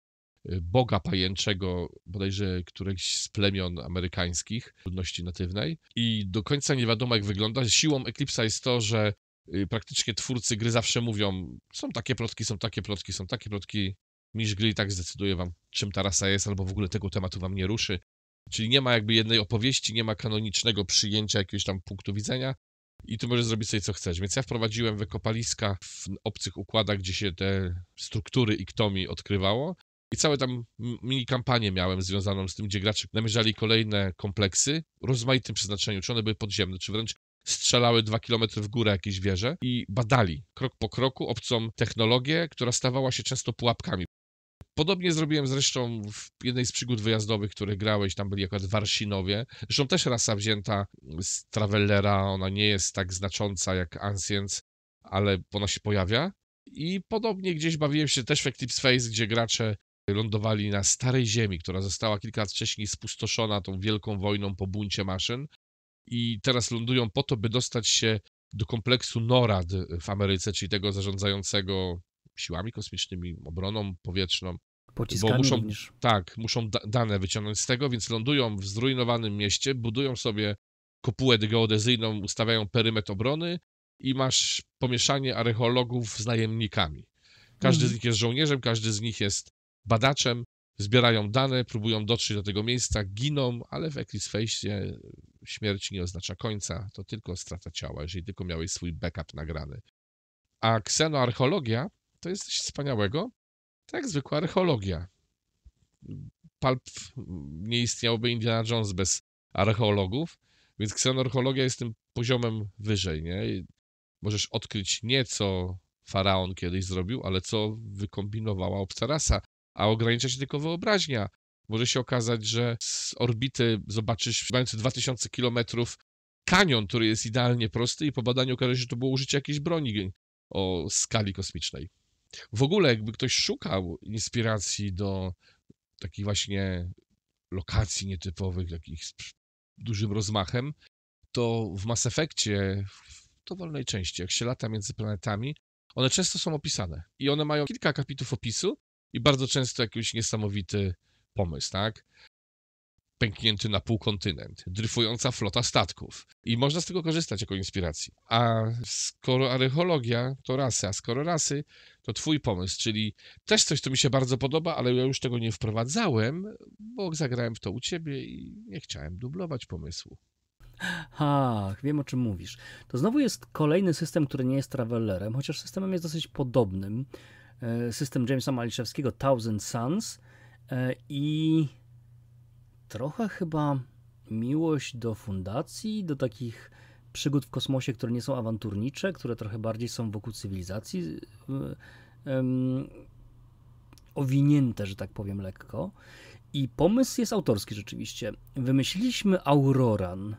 Y, boga pajęczego, bodajże któregoś z plemion amerykańskich, ludności natywnej. I do końca nie wiadomo, jak wygląda. Siłą eklipsa jest to, że y, praktycznie twórcy gry zawsze mówią, są takie plotki, są takie plotki, są takie plotki. Misz gry i tak zdecyduje wam, czym ta rasa jest, albo w ogóle tego tematu wam nie ruszy. Czyli nie ma jakby jednej opowieści, nie ma kanonicznego przyjęcia jakiegoś tam punktu widzenia i tu możesz zrobić sobie co chcesz. Więc ja wprowadziłem wykopaliska w obcych układach, gdzie się te struktury i odkrywało i całe tam mini kampanię miałem związaną z tym, gdzie gracze namierzali kolejne kompleksy o rozmaitym przeznaczeniu, czy one były podziemne, czy wręcz strzelały dwa kilometry w górę jakieś wieże i badali krok po kroku obcą technologię, która stawała się często pułapkami. Podobnie zrobiłem zresztą w jednej z przygód wyjazdowych, które grałeś, tam byli akurat Warsinowie. Zresztą też rasa wzięta z Travellera, ona nie jest tak znacząca jak Ancients, ale ona się pojawia. I podobnie gdzieś bawiłem się też w Eclipse Face, gdzie gracze lądowali na starej ziemi, która została kilka lat wcześniej spustoszona tą wielką wojną po buncie maszyn i teraz lądują po to, by dostać się do kompleksu NORAD w Ameryce, czyli tego zarządzającego siłami kosmicznymi, obroną powietrzną. Pociskami bo muszą, również. Tak, muszą da dane wyciągnąć z tego, więc lądują w zrujnowanym mieście, budują sobie kopułę geodezyjną, ustawiają perymet obrony i masz pomieszanie archeologów z najemnikami. Każdy mm. z mhm. nich jest żołnierzem, każdy z nich jest badaczem, zbierają dane, próbują dotrzeć do tego miejsca, giną, ale w Eclipseface śmierć nie oznacza końca, to tylko strata ciała, jeżeli tylko miałeś swój backup nagrany. A ksenoarcheologia to jest coś wspaniałego, tak zwykła archeologia. Palp nie istniałby Indiana Jones bez archeologów, więc ksenoarcheologia jest tym poziomem wyżej, nie? możesz odkryć nie co faraon kiedyś zrobił, ale co wykombinowała obca rasa, a ogranicza się tylko wyobraźnia. Może się okazać, że z orbity zobaczysz mający 2000 km kanion, który jest idealnie prosty i po badaniu okaże się, że to było użycie jakiejś broni o skali kosmicznej. W ogóle jakby ktoś szukał inspiracji do takich właśnie lokacji nietypowych, takich z dużym rozmachem, to w Mass Effectie, w dowolnej części, jak się lata między planetami, one często są opisane i one mają kilka akapitów opisu i bardzo często jakiś niesamowity pomysł, tak? Pęknięty na półkontynent, dryfująca flota statków. I można z tego korzystać jako inspiracji. A skoro archeologia to rasy, a skoro rasy to twój pomysł, czyli też coś, co mi się bardzo podoba, ale ja już tego nie wprowadzałem, bo zagrałem w to u ciebie i nie chciałem dublować pomysłu. Ach, wiem o czym mówisz. To znowu jest kolejny system, który nie jest travelerem, chociaż systemem jest dosyć podobnym. E, system Jamesa Maliszewskiego Thousand Suns e, i trochę chyba miłość do fundacji, do takich przygód w kosmosie, które nie są awanturnicze, które trochę bardziej są wokół cywilizacji e, owinięte, że tak powiem lekko. I pomysł jest autorski rzeczywiście. Wymyśliliśmy Auroran.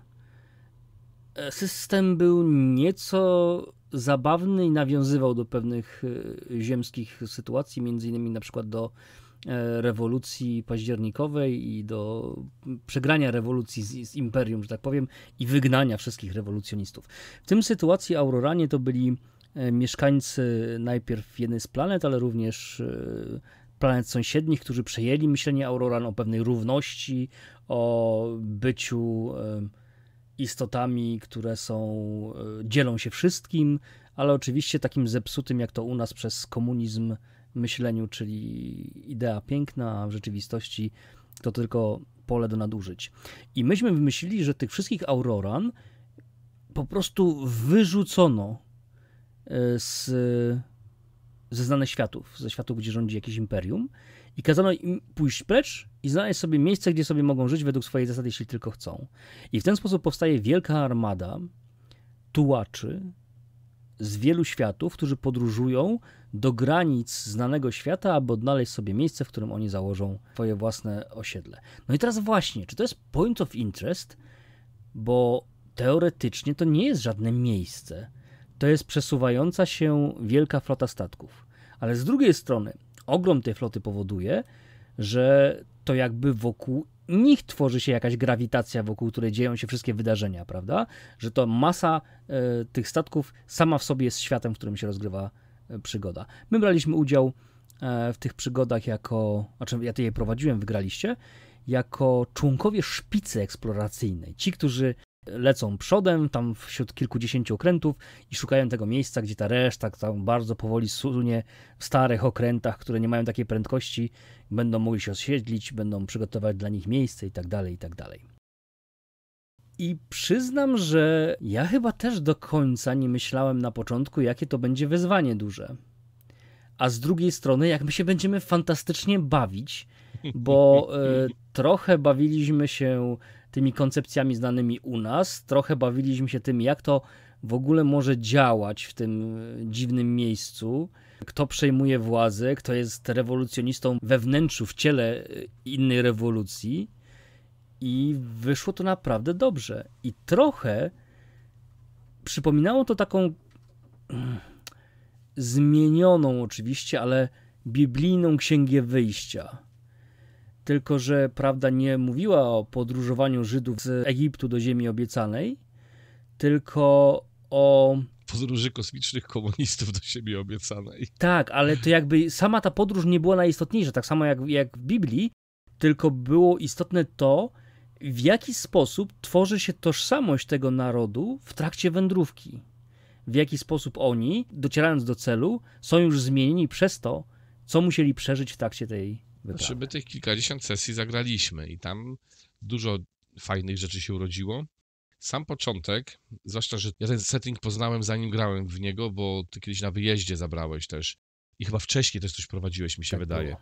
System był nieco zabawny i nawiązywał do pewnych e, ziemskich sytuacji, między innymi na przykład do e, rewolucji październikowej i do przegrania rewolucji z, z, imperium, że tak powiem, i wygnania wszystkich rewolucjonistów. W tym sytuacji Auroranie to byli e, mieszkańcy najpierw jednej z planet, ale również planet sąsiednich, którzy przejęli myślenie Auroran o pewnej równości, o byciu istotami, które są, e, dzielą się wszystkim, ale oczywiście takim zepsutym, jak to u nas przez komunizm myśleniu, czyli idea piękna, a w rzeczywistości to tylko pole do nadużyć. I myśmy wymyślili, że tych wszystkich auroran po prostu wyrzucono e, z, ze znanych światów, ze światów, gdzie rządzi jakieś imperium i kazano im pójść precz i znaleźć sobie miejsce, gdzie sobie mogą żyć według swojej zasady, jeśli tylko chcą. I w ten sposób powstaje wielka armada tułaczy z wielu światów, którzy podróżują do granic znanego świata, aby odnaleźć sobie miejsce, w którym oni założą swoje własne osiedle. No i teraz właśnie, czy to jest point of interest? Bo teoretycznie to nie jest żadne miejsce. To jest przesuwająca się wielka flota statków. Ale z drugiej strony, ogrom tej floty powoduje, że to jakby wokół nich tworzy się jakaś grawitacja, wokół której dzieją się wszystkie wydarzenia, prawda? Że to masa e, tych statków sama w sobie jest światem, w którym się rozgrywa e, przygoda. My braliśmy udział e, w tych przygodach jako, znaczy ja je prowadziłem, wygraliście, jako członkowie szpicy eksploracyjnej. Ci, którzy lecą przodem, tam wśród kilkudziesięciu okrętów i szukają tego miejsca, gdzie ta reszta tam bardzo powoli sunie w starych okrętach, które nie mają takiej prędkości, będą mogli się osiedlić, będą przygotować dla nich miejsce i tak dalej, i tak dalej. I przyznam, że ja chyba też do końca nie myślałem na początku, jakie to będzie wyzwanie duże. A z drugiej strony, jak my się będziemy fantastycznie bawić, bo y, trochę bawiliśmy się tymi koncepcjami znanymi u nas, trochę bawiliśmy się tym, jak to w ogóle może działać w tym e, dziwnym miejscu, kto przejmuje władzę, kto jest rewolucjonistą we wnętrzu, w ciele e, innej rewolucji. I wyszło to naprawdę dobrze. I trochę przypominało to taką mm, zmienioną oczywiście, ale biblijną księgę wyjścia. Tylko, że prawda nie mówiła o podróżowaniu Żydów z Egiptu do Ziemi Obiecanej, tylko o. Podróży kosmicznych komunistów do Ziemi Obiecanej. Tak, ale to jakby sama ta podróż nie była najistotniejsza, tak samo jak, jak w Biblii, tylko było istotne to, w jaki sposób tworzy się tożsamość tego narodu w trakcie wędrówki. W jaki sposób oni, docierając do celu, są już zmienieni przez to, co musieli przeżyć w trakcie tej Przybytych Znaczy, my tych kilkadziesiąt sesji zagraliśmy i tam dużo fajnych rzeczy się urodziło. Sam początek, zwłaszcza, że ja ten setting poznałem zanim grałem w niego, bo ty kiedyś na wyjeździe zabrałeś też i chyba wcześniej też coś prowadziłeś, mi się tak wydaje. Było.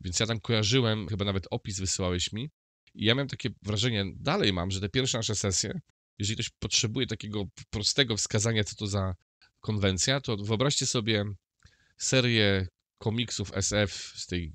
Więc ja tam kojarzyłem, chyba nawet opis wysyłałeś mi. I ja miałem takie wrażenie, dalej mam, że te pierwsze nasze sesje, jeżeli ktoś potrzebuje takiego prostego wskazania, co to za konwencja, to wyobraźcie sobie serię komiksów SF, z tych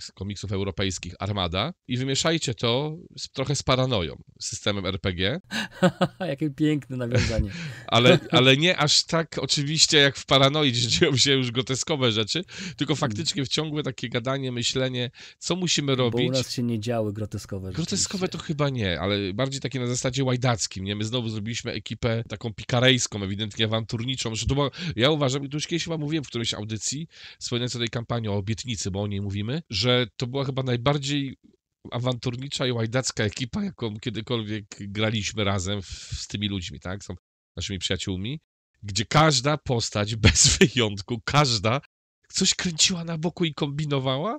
z komiksów europejskich Armada i wymieszajcie to z, trochę z paranoją, systemem RPG. Jakie piękne nawiązanie. ale, ale nie aż tak oczywiście jak w Paranoi, gdzie dzieją się już groteskowe rzeczy, tylko hmm. faktycznie w ciągłe takie gadanie, myślenie, co musimy robić. Bo u nas się nie działy groteskowe rzeczy. Groteskowe to chyba nie, ale bardziej takie na zasadzie łajdackim, nie? My znowu zrobiliśmy ekipę taką pikarejską, ewidentnie awanturniczą, że to była, ja uważam, i tu już kiedyś chyba mówiłem w którejś audycji swojej wspominając o tej kampanii, o obietnicy, bo o niej mówimy, że to była chyba najbardziej awanturnicza i łajdacka ekipa, jaką kiedykolwiek graliśmy razem z tymi ludźmi, tak? Są naszymi przyjaciółmi, gdzie każda postać, bez wyjątku, każda coś kręciła na boku i kombinowała,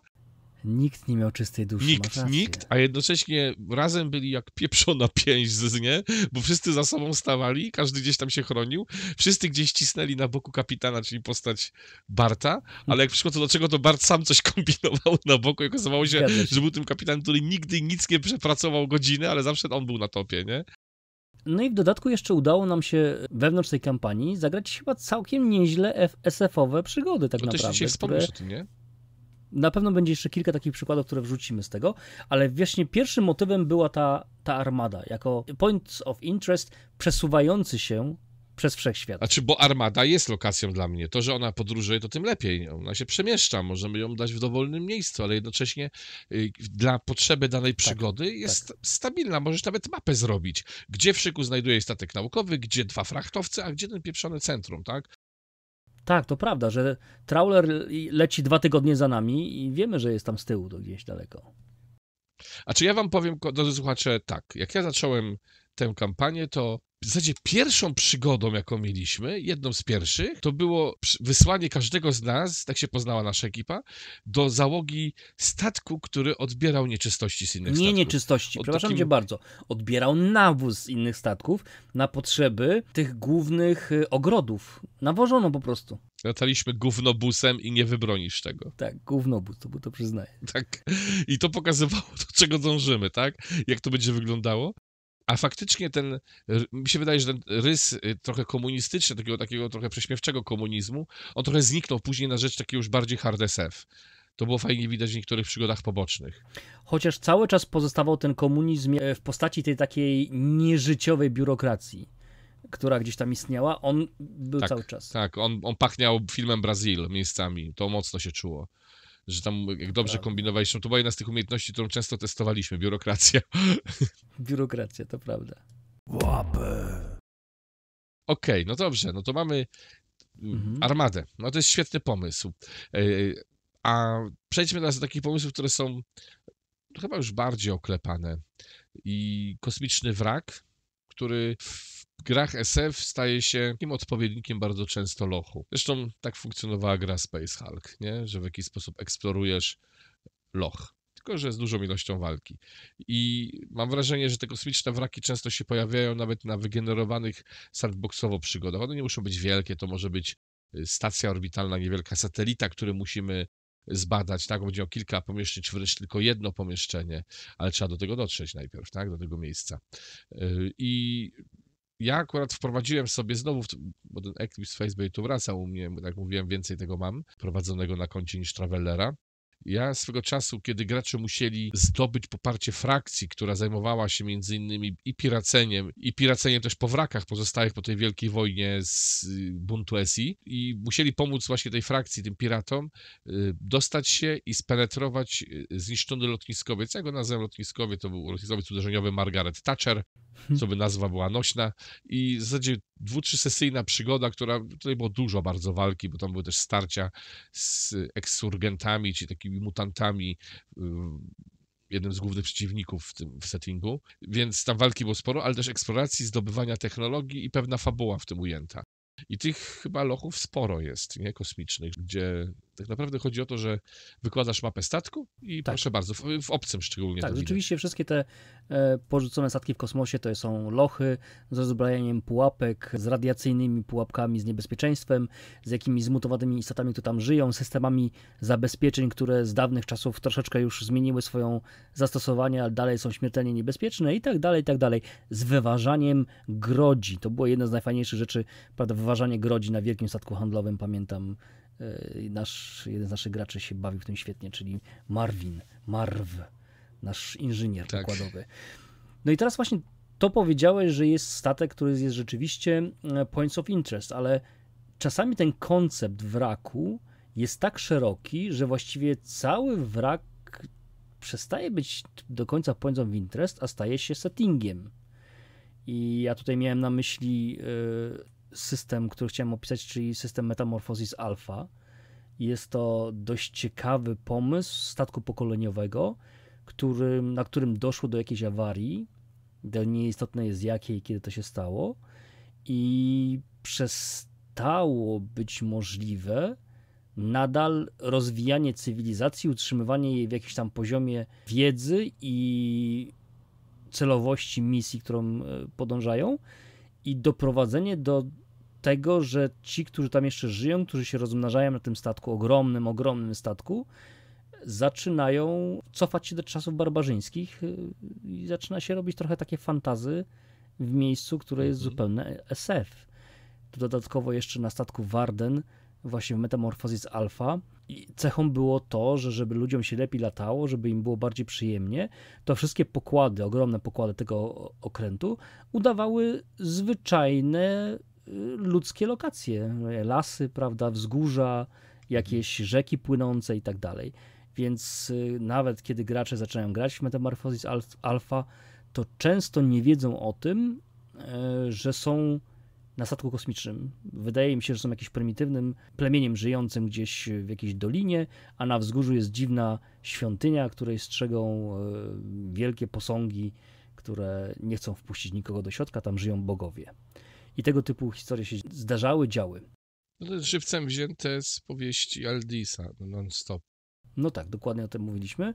Nikt nie miał czystej duszy. Nikt, nikt, a jednocześnie razem byli jak pieprzona pięść z nie, bo wszyscy za sobą stawali, każdy gdzieś tam się chronił, wszyscy gdzieś cisnęli na boku kapitana, czyli postać Barta, ale jak przyszło to do czego, to Bart sam coś kombinował na boku i okazało się, się, że był tym kapitanem, który nigdy nic nie przepracował godziny, ale zawsze on był na topie, nie? No i w dodatku jeszcze udało nam się wewnątrz tej kampanii zagrać chyba całkiem nieźle SF-owe przygody tak no to Się które... o tym, nie? Na pewno będzie jeszcze kilka takich przykładów, które wrzucimy z tego, ale właśnie pierwszym motywem była ta, ta armada, jako point of interest przesuwający się przez wszechświat. A czy bo armada jest lokacją dla mnie? To, że ona podróżuje, to tym lepiej. Ona się przemieszcza, możemy ją dać w dowolnym miejscu, ale jednocześnie y, dla potrzeby danej tak. przygody tak, jest tak. stabilna. Możesz nawet mapę zrobić, gdzie w szyku znajduje statek naukowy, gdzie dwa frachtowce, a gdzie ten pieprzony centrum, tak? Tak, to prawda, że trawler leci dwa tygodnie za nami i wiemy, że jest tam z tyłu gdzieś daleko. A czy ja wam powiem, drodzy słuchacze, tak, jak ja zacząłem tę kampanię, to w zasadzie pierwszą przygodą, jaką mieliśmy, jedną z pierwszych, to było wysłanie każdego z nas, tak się poznała nasza ekipa, do załogi statku, który odbierał nieczystości z innych nie statków. Nie nieczystości, Od przepraszam takim... cię bardzo. Odbierał nawóz z innych statków na potrzeby tych głównych y, ogrodów. Nawożono po prostu. Lataliśmy gównobusem i nie wybronisz tego. Tak, gównobus, to, bo to przyznaję. Tak. I to pokazywało, do czego dążymy, tak? Jak to będzie wyglądało. A faktycznie ten, mi się wydaje, że ten rys y, trochę komunistyczny, takiego, takiego trochę prześmiewczego komunizmu, on trochę zniknął później na rzecz takiego już bardziej hard SF. To było fajnie widać w niektórych przygodach pobocznych. Chociaż cały czas pozostawał ten komunizm e, w postaci tej takiej nieżyciowej biurokracji, która gdzieś tam istniała, on był tak, cały czas. Tak, on, on pachniał filmem Brazil miejscami, to mocno się czuło że tam jak dobrze prawda. Tak. kombinowaliśmy, to była jedna z tych umiejętności, którą często testowaliśmy, biurokracja. Biurokracja, to prawda. Łapy. Okej, okay, no dobrze, no to mamy mm, mhm. armadę. No to jest świetny pomysł. E, a przejdźmy teraz do takich pomysłów, które są chyba już bardziej oklepane. I kosmiczny wrak, który grach SF staje się takim odpowiednikiem bardzo często lochu. Zresztą tak funkcjonowała gra Space Hulk, nie? że w jakiś sposób eksplorujesz loch tylko że z dużą ilością walki. I mam wrażenie, że te kosmiczne wraki często się pojawiają nawet na wygenerowanych sandboxowo przygodach. One nie muszą być wielkie, to może być y, stacja orbitalna, niewielka satelita, który musimy zbadać, tak? Będzie o kilka pomieszczeń, czy tylko jedno pomieszczenie, ale trzeba do tego dotrzeć najpierw, tak? Do tego miejsca. Y, I ja akurat wprowadziłem sobie znowu, bo ten Eclipse Face tu wracał u mnie, tak jak mówiłem, więcej tego mam prowadzonego na koncie niż Travelera. Ja swego czasu, kiedy gracze musieli zdobyć poparcie frakcji, która zajmowała się między innymi i piraceniem, i piraceniem też po wrakach pozostałych po tej wielkiej wojnie z y, buntu SI i musieli pomóc właśnie tej frakcji, tym piratom, y, dostać się i spenetrować y, zniszczony lotniskowiec. Ja go nazywam lotniskowiec, to był lotniskowiec uderzeniowy Margaret Thatcher, hm. co by nazwa była nośna i w zasadzie dwu, trzysesyjna przygoda, która, tutaj było dużo bardzo walki, bo tam były też starcia z eksurgentami, czy takimi takimi mutantami, y, jednym z głównych przeciwników w tym w settingu, więc tam walki było sporo, ale też eksploracji, zdobywania technologii i pewna fabuła w tym ujęta. I tych chyba lochów sporo jest, nie? Kosmicznych, gdzie tak naprawdę chodzi o to, że wykładasz mapę statku i tak. proszę bardzo, w, w obcym szczególnie. Tak, rzeczywiście widać. wszystkie te e, porzucone statki w kosmosie to są lochy z rozbrajaniem pułapek, z radiacyjnymi pułapkami, z niebezpieczeństwem, z jakimiś zmutowanymi istotami, które tam żyją, systemami zabezpieczeń, które z dawnych czasów troszeczkę już zmieniły swoją zastosowanie, ale dalej są śmiertelnie niebezpieczne i tak dalej, i tak dalej. Z wyważaniem grodzi. To było jedna z najfajniejszych rzeczy, prawda, wyważanie grodzi na wielkim statku handlowym, pamiętam E, nasz, jeden z naszych graczy się bawił w tym świetnie, czyli Marvin, Marv, nasz inżynier tak. pokładowy. No i teraz właśnie to powiedziałeś, że jest statek, który jest rzeczywiście e, points of interest, ale czasami ten koncept wraku jest tak szeroki, że właściwie cały wrak przestaje być do końca points of interest, a staje się settingiem. I ja tutaj miałem na myśli e, system, który chciałem opisać, czyli system Metamorphosis Alpha. Jest to dość ciekawy pomysł statku pokoleniowego, na którym doszło do jakiejś awarii. Nieistotne jest jakiej i kiedy to się stało. I przestało być możliwe nadal rozwijanie cywilizacji, utrzymywanie jej w jakimś tam poziomie wiedzy i celowości misji, którą e, podążają i doprowadzenie do tego, że ci, którzy tam jeszcze żyją, którzy się rozmnażają na tym statku, ogromnym, ogromnym statku, zaczynają cofać się do czasów barbarzyńskich y, i zaczyna się robić trochę takie fantazy w miejscu, które jest mhm. zupełnie SF. Dodatkowo jeszcze na statku Warden właśnie w Metamorphosis Alpha i cechą było to, że żeby ludziom się lepiej latało, żeby im było bardziej przyjemnie, to wszystkie pokłady, ogromne pokłady tego okrętu udawały zwyczajne y, ludzkie lokacje, lasy, prawda, wzgórza, jakieś mhm. rzeki płynące i tak dalej. Więc y, nawet kiedy gracze zaczynają grać w Metamorphosis Alpha, to często nie wiedzą o tym, y, że są na statku kosmicznym. Wydaje mi się, że są jakimś prymitywnym plemieniem żyjącym gdzieś w jakiejś dolinie, a na wzgórzu jest dziwna świątynia, której strzegą e, wielkie posągi, które nie chcą wpuścić nikogo do środka, tam żyją bogowie. I tego typu historie się zdarzały, działy. No żywcem wzięte z powieści Aldisa no non-stop. No tak, dokładnie o tym mówiliśmy.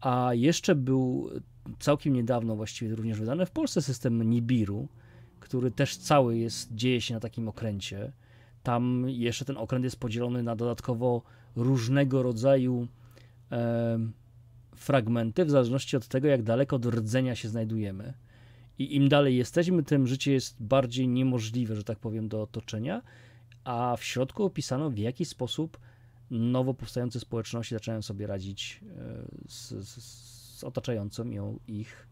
A jeszcze był całkiem niedawno, właściwie również wydany w Polsce, system Nibiru, który też cały jest, dzieje się na takim okręcie. Tam jeszcze ten okręt jest podzielony na dodatkowo różnego rodzaju e, fragmenty, w zależności od tego, jak daleko od rdzenia się znajdujemy. I im dalej jesteśmy, tym życie jest bardziej niemożliwe, że tak powiem, do otoczenia. A w środku opisano, w jaki sposób nowo powstające społeczności zaczynają sobie radzić e, z, z, z otaczającą ją ich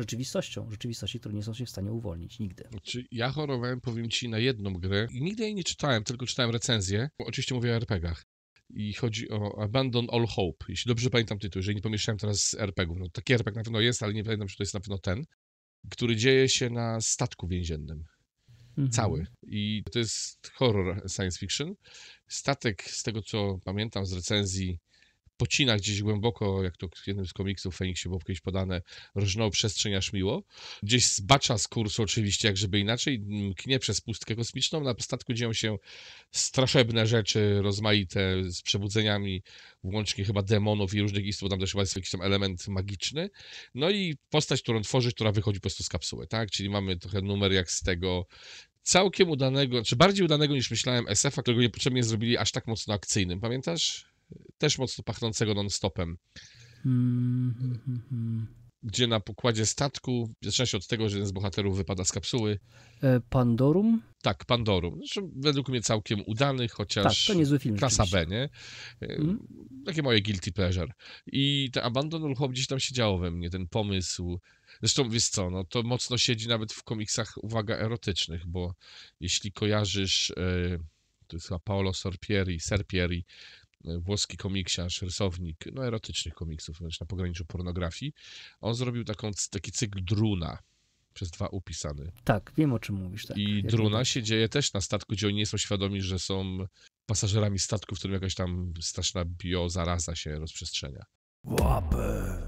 rzeczywistością, rzeczywistości, której nie są się w stanie uwolnić nigdy. Znaczy, ja chorowałem, powiem ci, na jedną grę i nigdy jej nie czytałem, tylko czytałem recenzję. Oczywiście mówię o RPGach. I chodzi o Abandon All Hope, jeśli dobrze pamiętam tytuł, jeżeli nie pomieszałem teraz z RPG-ów. No, taki RPG na pewno jest, ale nie pamiętam, czy to jest na pewno ten, który dzieje się na statku więziennym. Mhm. Cały. I to jest horror science fiction. Statek, z tego co pamiętam z recenzji, pocina gdzieś głęboko, jak to w jednym z komiksów Feniksie było kiedyś podane, różną przestrzeń aż miło. Gdzieś zbacza z kursu oczywiście, jak żeby inaczej, knie przez pustkę kosmiczną. Na statku dzieją się straszebne rzeczy, rozmaite, z przebudzeniami, włącznie chyba demonów i różnych istot, bo tam też chyba jest jakiś tam element magiczny. No i postać, którą tworzy, która wychodzi po prostu z kapsuły, tak? Czyli mamy trochę numer jak z tego całkiem udanego, czy bardziej udanego niż myślałem SF-a, którego niepotrzebnie zrobili aż tak mocno akcyjnym, pamiętasz? też mocno pachnącego non-stopem. Mm-hmm. Gdzie na pokładzie statku, zaczyna się od tego, że jeden z bohaterów wypada z kapsuły. E, Pandorum? Tak, Pandorum. Znaczy, według mnie całkiem udany, chociaż tak, to niezły film, klasa B, nie? mm Takie moje guilty pleasure. I ten Abandon Uruchom gdzieś tam się we mnie, ten pomysł, Zresztą wiesz co, no to mocno siedzi nawet w komiksach, uwaga, erotycznych, bo jeśli kojarzysz, yy, to jest chyba Paolo Sorpieri, Serpieri, E, włoski komiksiarz, rysownik, no erotycznych komiksów, wręcz na pograniczu pornografii. On zrobił taką, taki cykl Druna, przez dwa upisany. Tak, wiem o czym mówisz. Tak. I druna się dzieje też na statku, gdzie oni nie są świadomi, że są pasażerami statku, w którym jakaś tam straszna biozaraza się rozprzestrzenia. Łapy.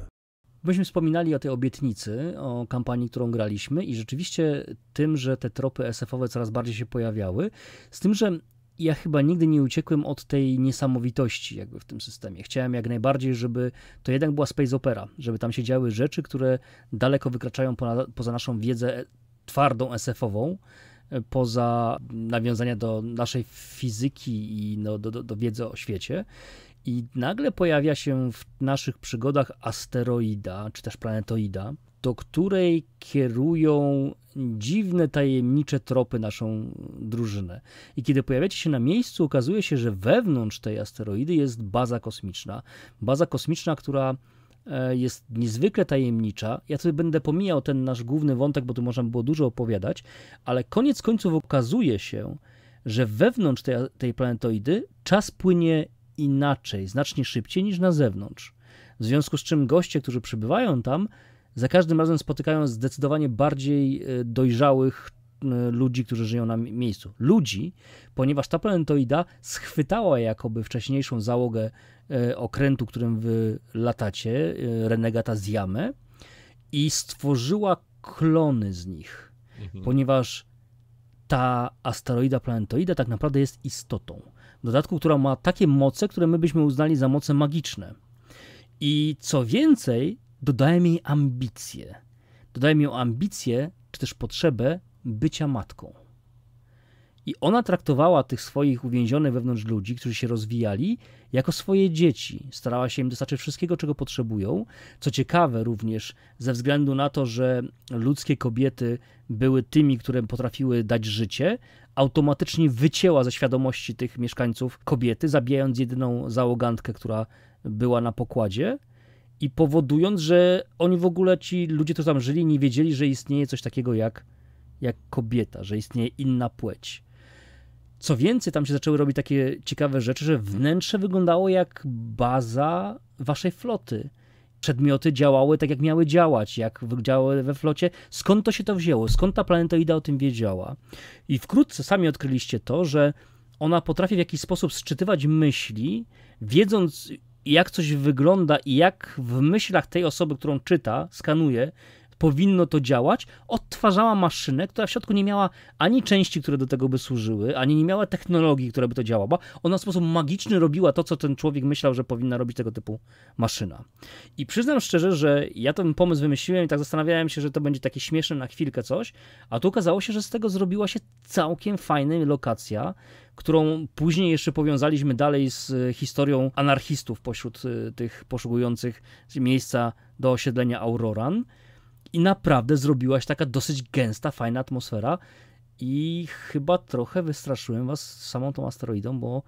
Myśmy wspominali o tej obietnicy, o kampanii, którą graliśmy i rzeczywiście tym, że te tropy SF-owe coraz bardziej się pojawiały, z tym, że ja chyba nigdy nie uciekłem od tej niesamowitości jakby w tym systemie. Chciałem jak najbardziej, żeby to jednak była space opera, żeby tam się działy rzeczy, które daleko wykraczają poza naszą wiedzę twardą SF-ową, e, poza nawiązania do naszej fizyki i no, do, do, do wiedzy o świecie. I nagle pojawia się w naszych przygodach asteroida, czy też planetoida, do której kierują dziwne, tajemnicze tropy naszą drużynę. I kiedy pojawiacie się na miejscu, okazuje się, że wewnątrz tej asteroidy jest baza kosmiczna. Baza kosmiczna, która e, jest niezwykle tajemnicza. Ja tutaj będę pomijał ten nasz główny wątek, bo tu można było dużo opowiadać, ale koniec końców okazuje się, że wewnątrz tej, tej planetoidy czas płynie inaczej, znacznie szybciej niż na zewnątrz. W związku z czym goście, którzy przybywają tam, za każdym razem spotykają zdecydowanie bardziej e, dojrzałych e, ludzi, którzy żyją na miejscu. Ludzi, ponieważ ta planetoida schwytała jakoby wcześniejszą załogę e, okrętu, którym wy latacie, renegata z jamę i stworzyła klony z nich, mhm. ponieważ ta asteroida planetoida tak naprawdę jest istotą. W dodatku, która ma takie moce, które my byśmy uznali za moce magiczne. I co więcej, dodałem jej ambicje, Dodałem jej ambicję, czy też potrzebę bycia matką. I ona traktowała tych swoich uwięzionych wewnątrz ludzi, którzy się rozwijali, jako swoje dzieci. Starała się im dostarczyć wszystkiego, czego potrzebują. Co ciekawe, również ze względu na to, że ludzkie kobiety były tymi, które potrafiły dać życie, automatycznie wycięła ze świadomości tych mieszkańców kobiety, zabijając jedyną załogantkę, która była na pokładzie i powodując, że oni w ogóle, ci ludzie, którzy tam żyli, nie wiedzieli, że istnieje coś takiego jak, jak kobieta, że istnieje inna płeć. Co więcej, tam się zaczęły robić takie ciekawe rzeczy, że wnętrze wyglądało jak baza waszej floty. Przedmioty działały tak, jak miały działać, jak działały we flocie. Skąd to się to wzięło? Skąd ta planetoida o tym wiedziała? I wkrótce sami odkryliście to, że ona potrafi w jakiś sposób sczytywać myśli, wiedząc i jak coś wygląda i jak w myślach tej osoby, którą czyta, skanuje, powinno to działać, odtwarzała maszynę, która w środku nie miała ani części, które do tego by służyły, ani nie miała technologii, która by to działała. Ona w sposób magiczny robiła to, co ten człowiek myślał, że powinna robić tego typu maszyna. I przyznam szczerze, że ja ten pomysł wymyśliłem i tak zastanawiałem się, że to będzie takie śmieszne na chwilkę coś, a tu okazało się, że z tego zrobiła się całkiem fajna lokacja, którą później jeszcze powiązaliśmy dalej z e, historią anarchistów pośród e, tych poszukujących miejsca do osiedlenia Auroran. I naprawdę zrobiła się taka dosyć gęsta, fajna atmosfera. I chyba trochę wystraszyłem was samą tą asteroidą, bo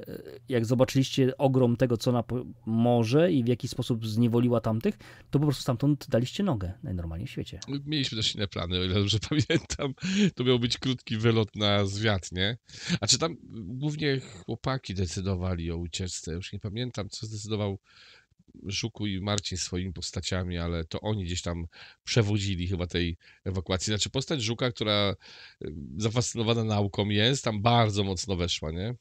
E, jak zobaczyliście ogrom tego, co ona może i w jaki sposób zniewoliła tamtych, to po prostu stamtąd daliście nogę najnormalniej w świecie. Mieliśmy też inne plany, o ile dobrze pamiętam. To miał być krótki wylot na zwiat, nie? A czy tam głównie chłopaki decydowali o ucieczce? Już nie pamiętam, co zdecydował Żuku i Marcin swoimi postaciami, ale to oni gdzieś tam przewodzili chyba tej ewakuacji. Znaczy postać Żuka, która e, zafascynowana nauką jest, tam bardzo mocno weszła, nie?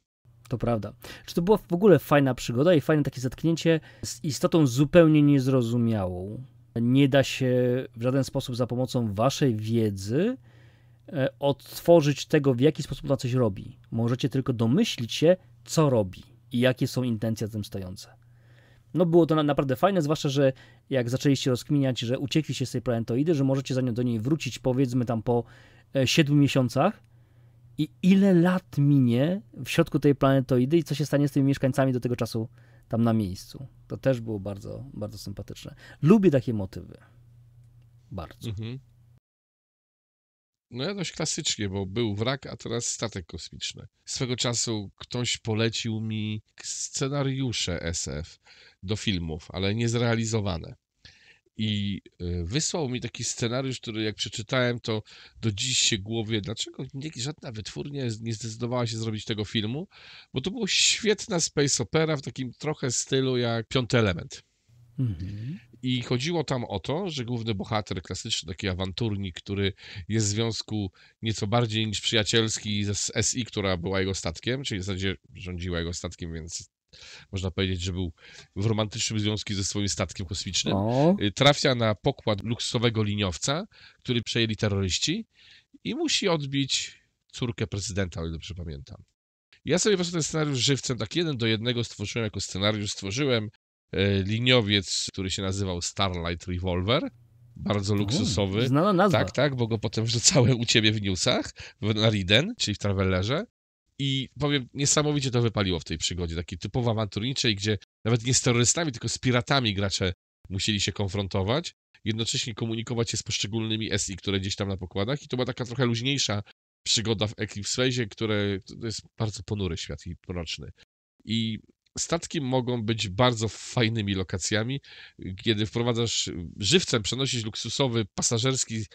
To prawda. Czy to była w ogóle fajna przygoda i fajne takie zatknięcie z istotą zupełnie niezrozumiałą? Nie da się w żaden sposób za pomocą waszej wiedzy e, odtworzyć tego, w jaki sposób ona coś robi. Możecie tylko domyślić się, co robi i jakie są intencje za tym stojące. No było to naprawdę fajne, zwłaszcza, że jak zaczęliście rozkminiać, że uciekliście z tej planetoidy, że możecie za nią do niej wrócić powiedzmy tam po 7 e, miesiącach, i ile lat minie w środku tej planetoidy i co się stanie z tymi mieszkańcami do tego czasu tam na miejscu. To też było bardzo, bardzo sympatyczne. Lubię takie motywy. Bardzo. Mhm. No ja dość klasycznie, bo był wrak, a teraz statek kosmiczny. Swego czasu ktoś polecił mi scenariusze SF do filmów, ale niezrealizowane i e, wysłał mi taki scenariusz, który jak przeczytałem, to do dziś się głowie, dlaczego nie, żadna wytwórnia nie zdecydowała się zrobić tego filmu, bo to było świetna space opera w takim trochę stylu jak Piąty Element. Mhm. I chodziło tam o to, że główny bohater, klasyczny taki awanturnik, który jest w związku nieco bardziej niż przyjacielski z SI, która była jego statkiem, czyli w zasadzie rządziła jego statkiem, więc można powiedzieć, że był w romantycznym związku ze swoim statkiem kosmicznym. O. Y, trafia na pokład luksusowego liniowca, który przejęli terroryści i musi odbić córkę prezydenta, o ile dobrze pamiętam. Ja sobie właśnie ten scenariusz żywcem tak jeden do jednego stworzyłem jako scenariusz, stworzyłem y, liniowiec, który się nazywał Starlight Revolver bardzo luksusowy. Znana nazwa. Tak, tak, bo go potem wrzucałem u ciebie w newsach, na Riden, czyli w Travelerze. I powiem, niesamowicie to wypaliło w tej przygodzie, takiej typowo awanturniczej, gdzie nawet nie z terrorystami, tylko z piratami gracze musieli się konfrontować, jednocześnie komunikować się z poszczególnymi SI, które gdzieś tam na pokładach. I to była taka trochę luźniejsza przygoda w Eclipse Phase, które to jest bardzo ponury świat i mroczny. I statki mogą być bardzo fajnymi lokacjami, kiedy wprowadzasz żywcem, przenosisz luksusowy, pasażerski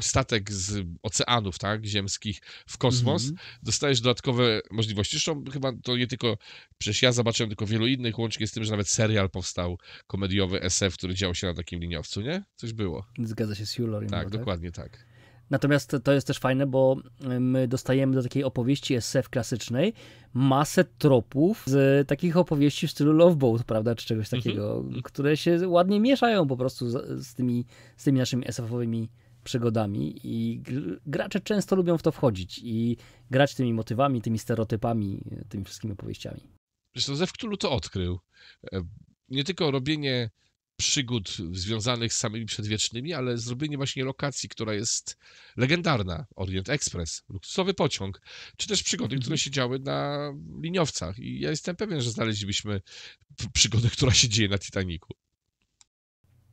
statek z oceanów, tak, ziemskich w kosmos, mm -hmm. dostajesz dodatkowe możliwości. Zresztą chyba to nie tylko, przecież ja zobaczyłem tylko wielu innych, łącznie z tym, że nawet serial powstał komediowy SF, który działał się na takim liniowcu, nie? Coś było. Zgadza się z Hugh Laurie. Tak, tak, dokładnie tak. Natomiast to jest też fajne, bo y, my dostajemy do takiej opowieści SF klasycznej masę tropów z takich opowieści w stylu Love Boat, prawda, czy czegoś mhm. takiego, mm -hmm. które się ładnie mieszają po prostu z, z tymi, z tymi naszymi SF-owymi przygodami i gracze często lubią w to wchodzić i grać tymi motywami, tymi stereotypami, tymi wszystkimi opowieściami. Zresztą Zew Cthulhu to odkrył. E, nie tylko robienie przygód związanych z samymi przedwiecznymi, ale zrobienie właśnie lokacji, która jest legendarna, Orient Express, luksusowy pociąg, czy też przygody, które mhm. się działy na liniowcach. I ja jestem pewien, że znaleźlibyśmy przygodę, która się dzieje na Titaniku.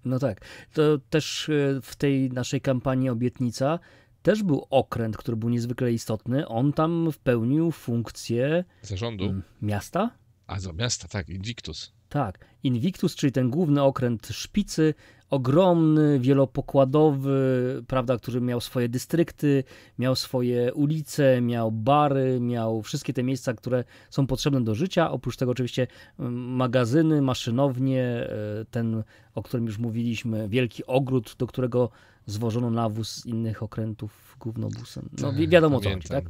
No tak. To też e, w tej naszej kampanii obietnica też był okręt, który był niezwykle istotny. On tam pełnił funkcję zarządu miasta. A za miasta, tak, Invictus. Tak. Invictus, czyli ten główny okręt szpicy, ogromny, wielopokładowy, prawda, który miał swoje dystrykty, miał swoje ulice, miał bary, miał wszystkie te miejsca, które są potrzebne do życia. Oprócz tego oczywiście mm, magazyny, maszynownie, e, ten, o którym już mówiliśmy, wielki ogród, do którego zwożono nawóz z innych okrętów głównobusem. No tak, wiadomo to. co chodzi, tak?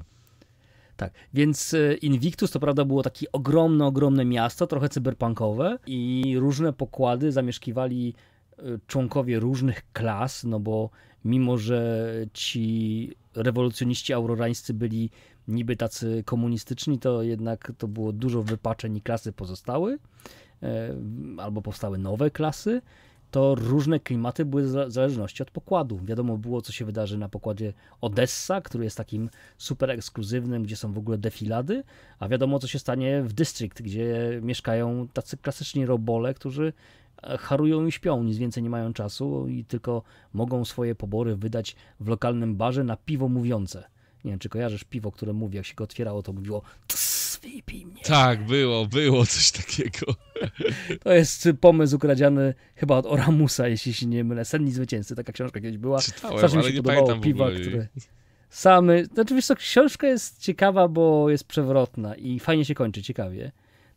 Tak, więc e, Invictus to prawda było takie ogromne, ogromne miasto, trochę cyberpunkowe i różne pokłady zamieszkiwali e, członkowie różnych klas, no bo mimo, że ci rewolucjoniści aurorańscy byli niby tacy komunistyczni, to jednak to było dużo wypaczeń i klasy pozostały, e, albo powstały nowe klasy to różne klimaty były w zależności od pokładu. Wiadomo było, co się wydarzy na pokładzie Odessa, który jest takim super ekskluzywnym, gdzie są w ogóle defilady, a wiadomo, co się stanie w District, gdzie mieszkają tacy klasyczni robole, którzy e, harują i śpią, nic więcej nie mają czasu i tylko mogą swoje pobory wydać w lokalnym barze na piwo mówiące. Nie wiem, czy kojarzysz piwo, które mówi, jak się go otwierało, to mówiło tss, mnie. Tak, było, było coś takiego. To jest pomysł ukradziony chyba od Oramusa, jeśli się nie mylę. Senni zwycięzcy, taka książka kiedyś była. Czytałem, Strasznie mi się podobało piwa, które... Samy. znaczy wiesz co, książka jest ciekawa, bo jest przewrotna i fajnie się kończy, ciekawie.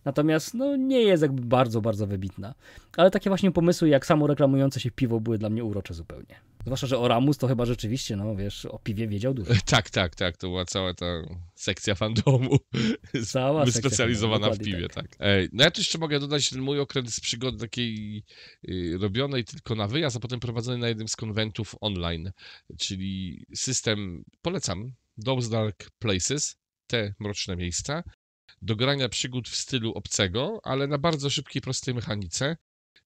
Natomiast no, nie jest jakby bardzo, bardzo wybitna. Ale takie właśnie pomysły jak samo reklamujące się piwo były dla mnie urocze zupełnie. Zwłaszcza, że Oramus to chyba rzeczywiście, no wiesz, o piwie wiedział dużo. Tak, tak, tak. To była cała ta sekcja fandomu. Cała Wyspecjalizowana w piwie, tak. tak. No ja też jeszcze mogę dodać ten mój okres z przygody takiej y, robionej tylko na wyjazd, a potem prowadzonej na jednym z konwentów online, czyli system, polecam, Those Dark Places, te mroczne miejsca, do grania przygód w stylu obcego, ale na bardzo szybkiej, prostej mechanice.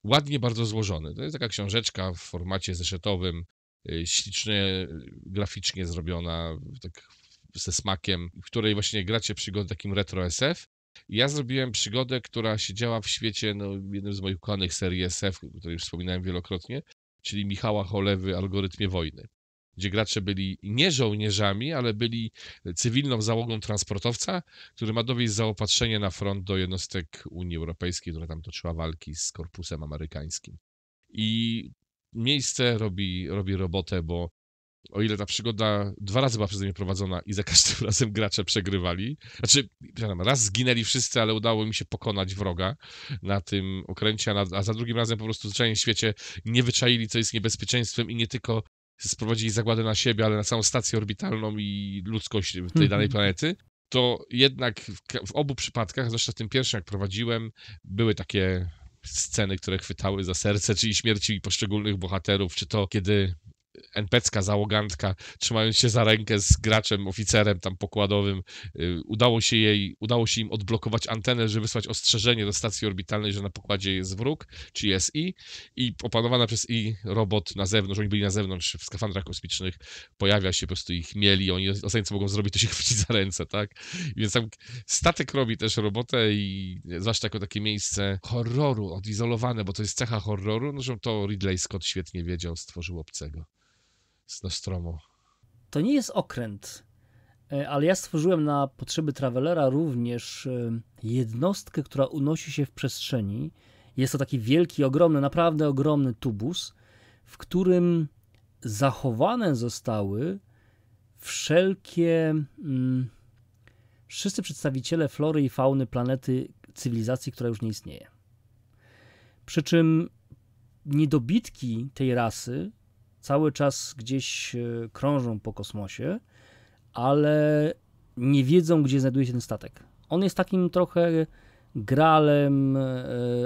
Ładnie bardzo złożony. To jest taka książeczka w formacie zeszytowym, y, ślicznie, y, graficznie zrobiona, tak ze smakiem, w której właśnie gracie przygodę takim retro SF. Ja zrobiłem przygodę, która się działa w świecie, no, jednym z moich kochanych serii SF, o której wspominałem wielokrotnie, czyli Michała Cholewy Algorytmie Wojny gdzie gracze byli nie żołnierzami, ale byli cywilną załogą transportowca, który ma dowieść zaopatrzenie na front do jednostek Unii Europejskiej, która tam toczyła walki z korpusem amerykańskim. I miejsce robi, robi robotę, bo o ile ta przygoda dwa razy była przeze mnie prowadzona i za każdym razem gracze przegrywali, znaczy, raz zginęli wszyscy, ale udało mi się pokonać wroga na tym okręcie, a, a za drugim razem po prostu w całym świecie nie wyczaili, co jest niebezpieczeństwem i nie tylko sprowadzili zagładę na siebie, ale na samą stację orbitalną i ludzkość tej mm -hmm. danej planety, to jednak w, w obu przypadkach, zwłaszcza w tym pierwszym, jak prowadziłem, były takie sceny, które chwytały za serce, czyli śmierci poszczególnych bohaterów, czy to kiedy NPCka, załogantka, trzymając się za rękę z graczem, oficerem tam pokładowym, y, udało się jej, udało się im odblokować antenę, żeby wysłać ostrzeżenie do stacji orbitalnej, że na pokładzie jest wróg, czy jest I, i opanowana przez I robot na zewnątrz, oni byli na zewnątrz w skafandrach kosmicznych, pojawia się, po prostu ich mieli, oni ostatnie co mogą zrobić, to się chwycić za ręce, tak? Więc tam statek robi też robotę i zwłaszcza jako takie miejsce horroru, odizolowane, bo to jest cecha horroru, no że to Ridley Scott świetnie wiedział, stworzył obcego z Nostromo. To nie jest okręt, e, ale ja stworzyłem na potrzeby Travelera również e, jednostkę, która unosi się w przestrzeni. Jest to taki wielki, ogromny, naprawdę ogromny tubus, w którym zachowane zostały wszelkie mm, wszyscy przedstawiciele flory i fauny planety cywilizacji, która już nie istnieje. Przy czym niedobitki tej rasy cały czas gdzieś e, krążą po kosmosie, ale nie wiedzą, gdzie znajduje się ten statek. On jest takim trochę gralem, e,